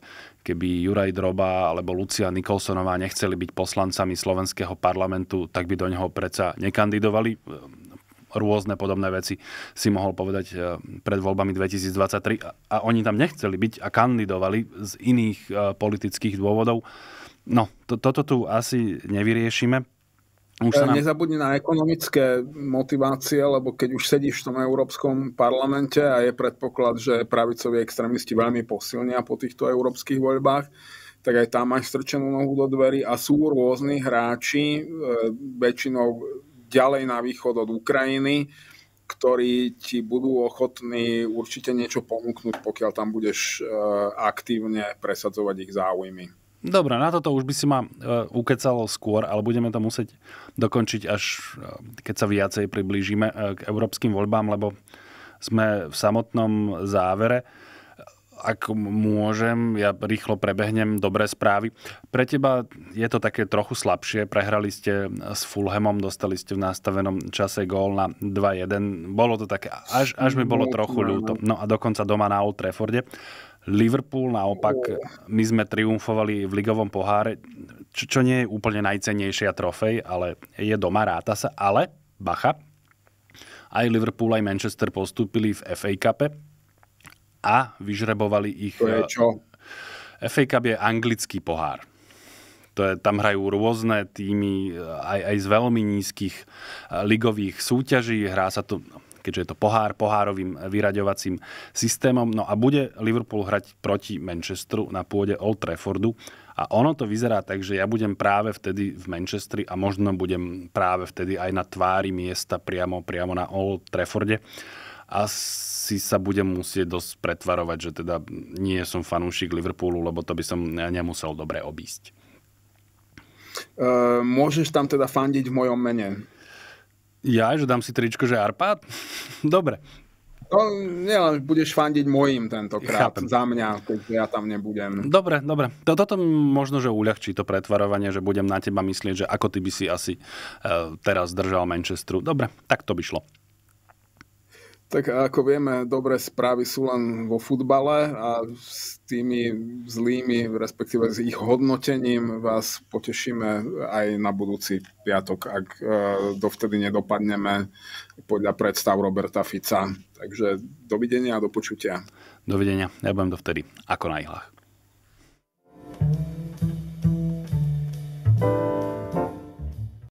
B: keby Juraj Droba alebo Lucia Nikolsonová nechceli byť poslancami slovenského parlamentu, tak by do neho predsa nekandidovali. Ehm, rôzne podobné veci si mohol povedať ehm, pred voľbami 2023 a oni tam nechceli byť a kandidovali z iných ehm, politických dôvodov. No, to, toto tu asi nevyriešime. Už e, sa nám...
A: Nezabudni na ekonomické motivácie, lebo keď už sedíš v tom Európskom parlamente a je predpoklad, že pravicoví extrémisti veľmi posilnia po týchto európskych voľbách, tak aj tam máš strčenú nohu do dverí a sú rôzni hráči, e, väčšinou ďalej na východ od Ukrajiny, ktorí ti budú ochotní určite niečo ponúknuť, pokiaľ tam budeš e, aktívne presadzovať ich záujmy.
B: Dobre, na toto už by si ma e, ukecalo skôr, ale budeme to musieť dokončiť až e, keď sa viacej priblížime e, k európskym voľbám, lebo sme v samotnom závere. Ak môžem, ja rýchlo prebehnem dobré správy. Pre teba je to také trochu slabšie. Prehrali ste s Fulhamom, dostali ste v nastavenom čase gól na 2-1. Bolo to také, až, až mi bolo trochu ľúto. No a dokonca doma na Old Trafforde. Liverpool naopak, my sme triumfovali v ligovom poháre, čo, čo nie je úplne najcennejšia trofej, ale je doma, ráta sa. Ale, bacha, aj Liverpool, aj Manchester postúpili v FA Cup a vyžrebovali ich... To je eh, čo? FA Cup je anglický pohár. To je, tam hrajú rôzne týmy eh, aj, aj z veľmi nízkych eh, ligových súťaží. Hrá sa to keďže je to pohár pohárovým e, vyraďovacím systémom. No a bude Liverpool hrať proti Manchesteru na pôde Old Traffordu. A ono to vyzerá tak, že ja budem práve vtedy v Manchestri a možno budem práve vtedy aj na tvári miesta priamo, priamo na Old Trafforde. Asi sa budem musieť dosť pretvarovať, že teda nie som fanúšik Liverpoolu, lebo to by som nemusel dobre obísť.
A: E, môžeš tam teda fandiť v mojom mene.
B: Ja, že dám si tričko, že Arpad? [laughs] Dobre.
A: To no, nielen budeš fandiť mojim tentokrát, Chápem. za mňa, keďže ja tam nebudem.
B: Dobre, dobre. Toto to možno, že uľahčí to pretvarovanie, že budem na teba myslieť, že ako ty by si asi uh, teraz držal Manchesteru. Dobre, tak to by šlo.
A: Tak ako vieme, dobré správy sú len vo futbale a s tými zlými, respektíve s ich hodnotením vás potešíme aj na budúci piatok, ak e, dovtedy nedopadneme podľa predstav Roberta Fica. Takže dovidenia a do počutia.
B: Dovidenia. Ja budem dovtedy ako na ihlách. thank you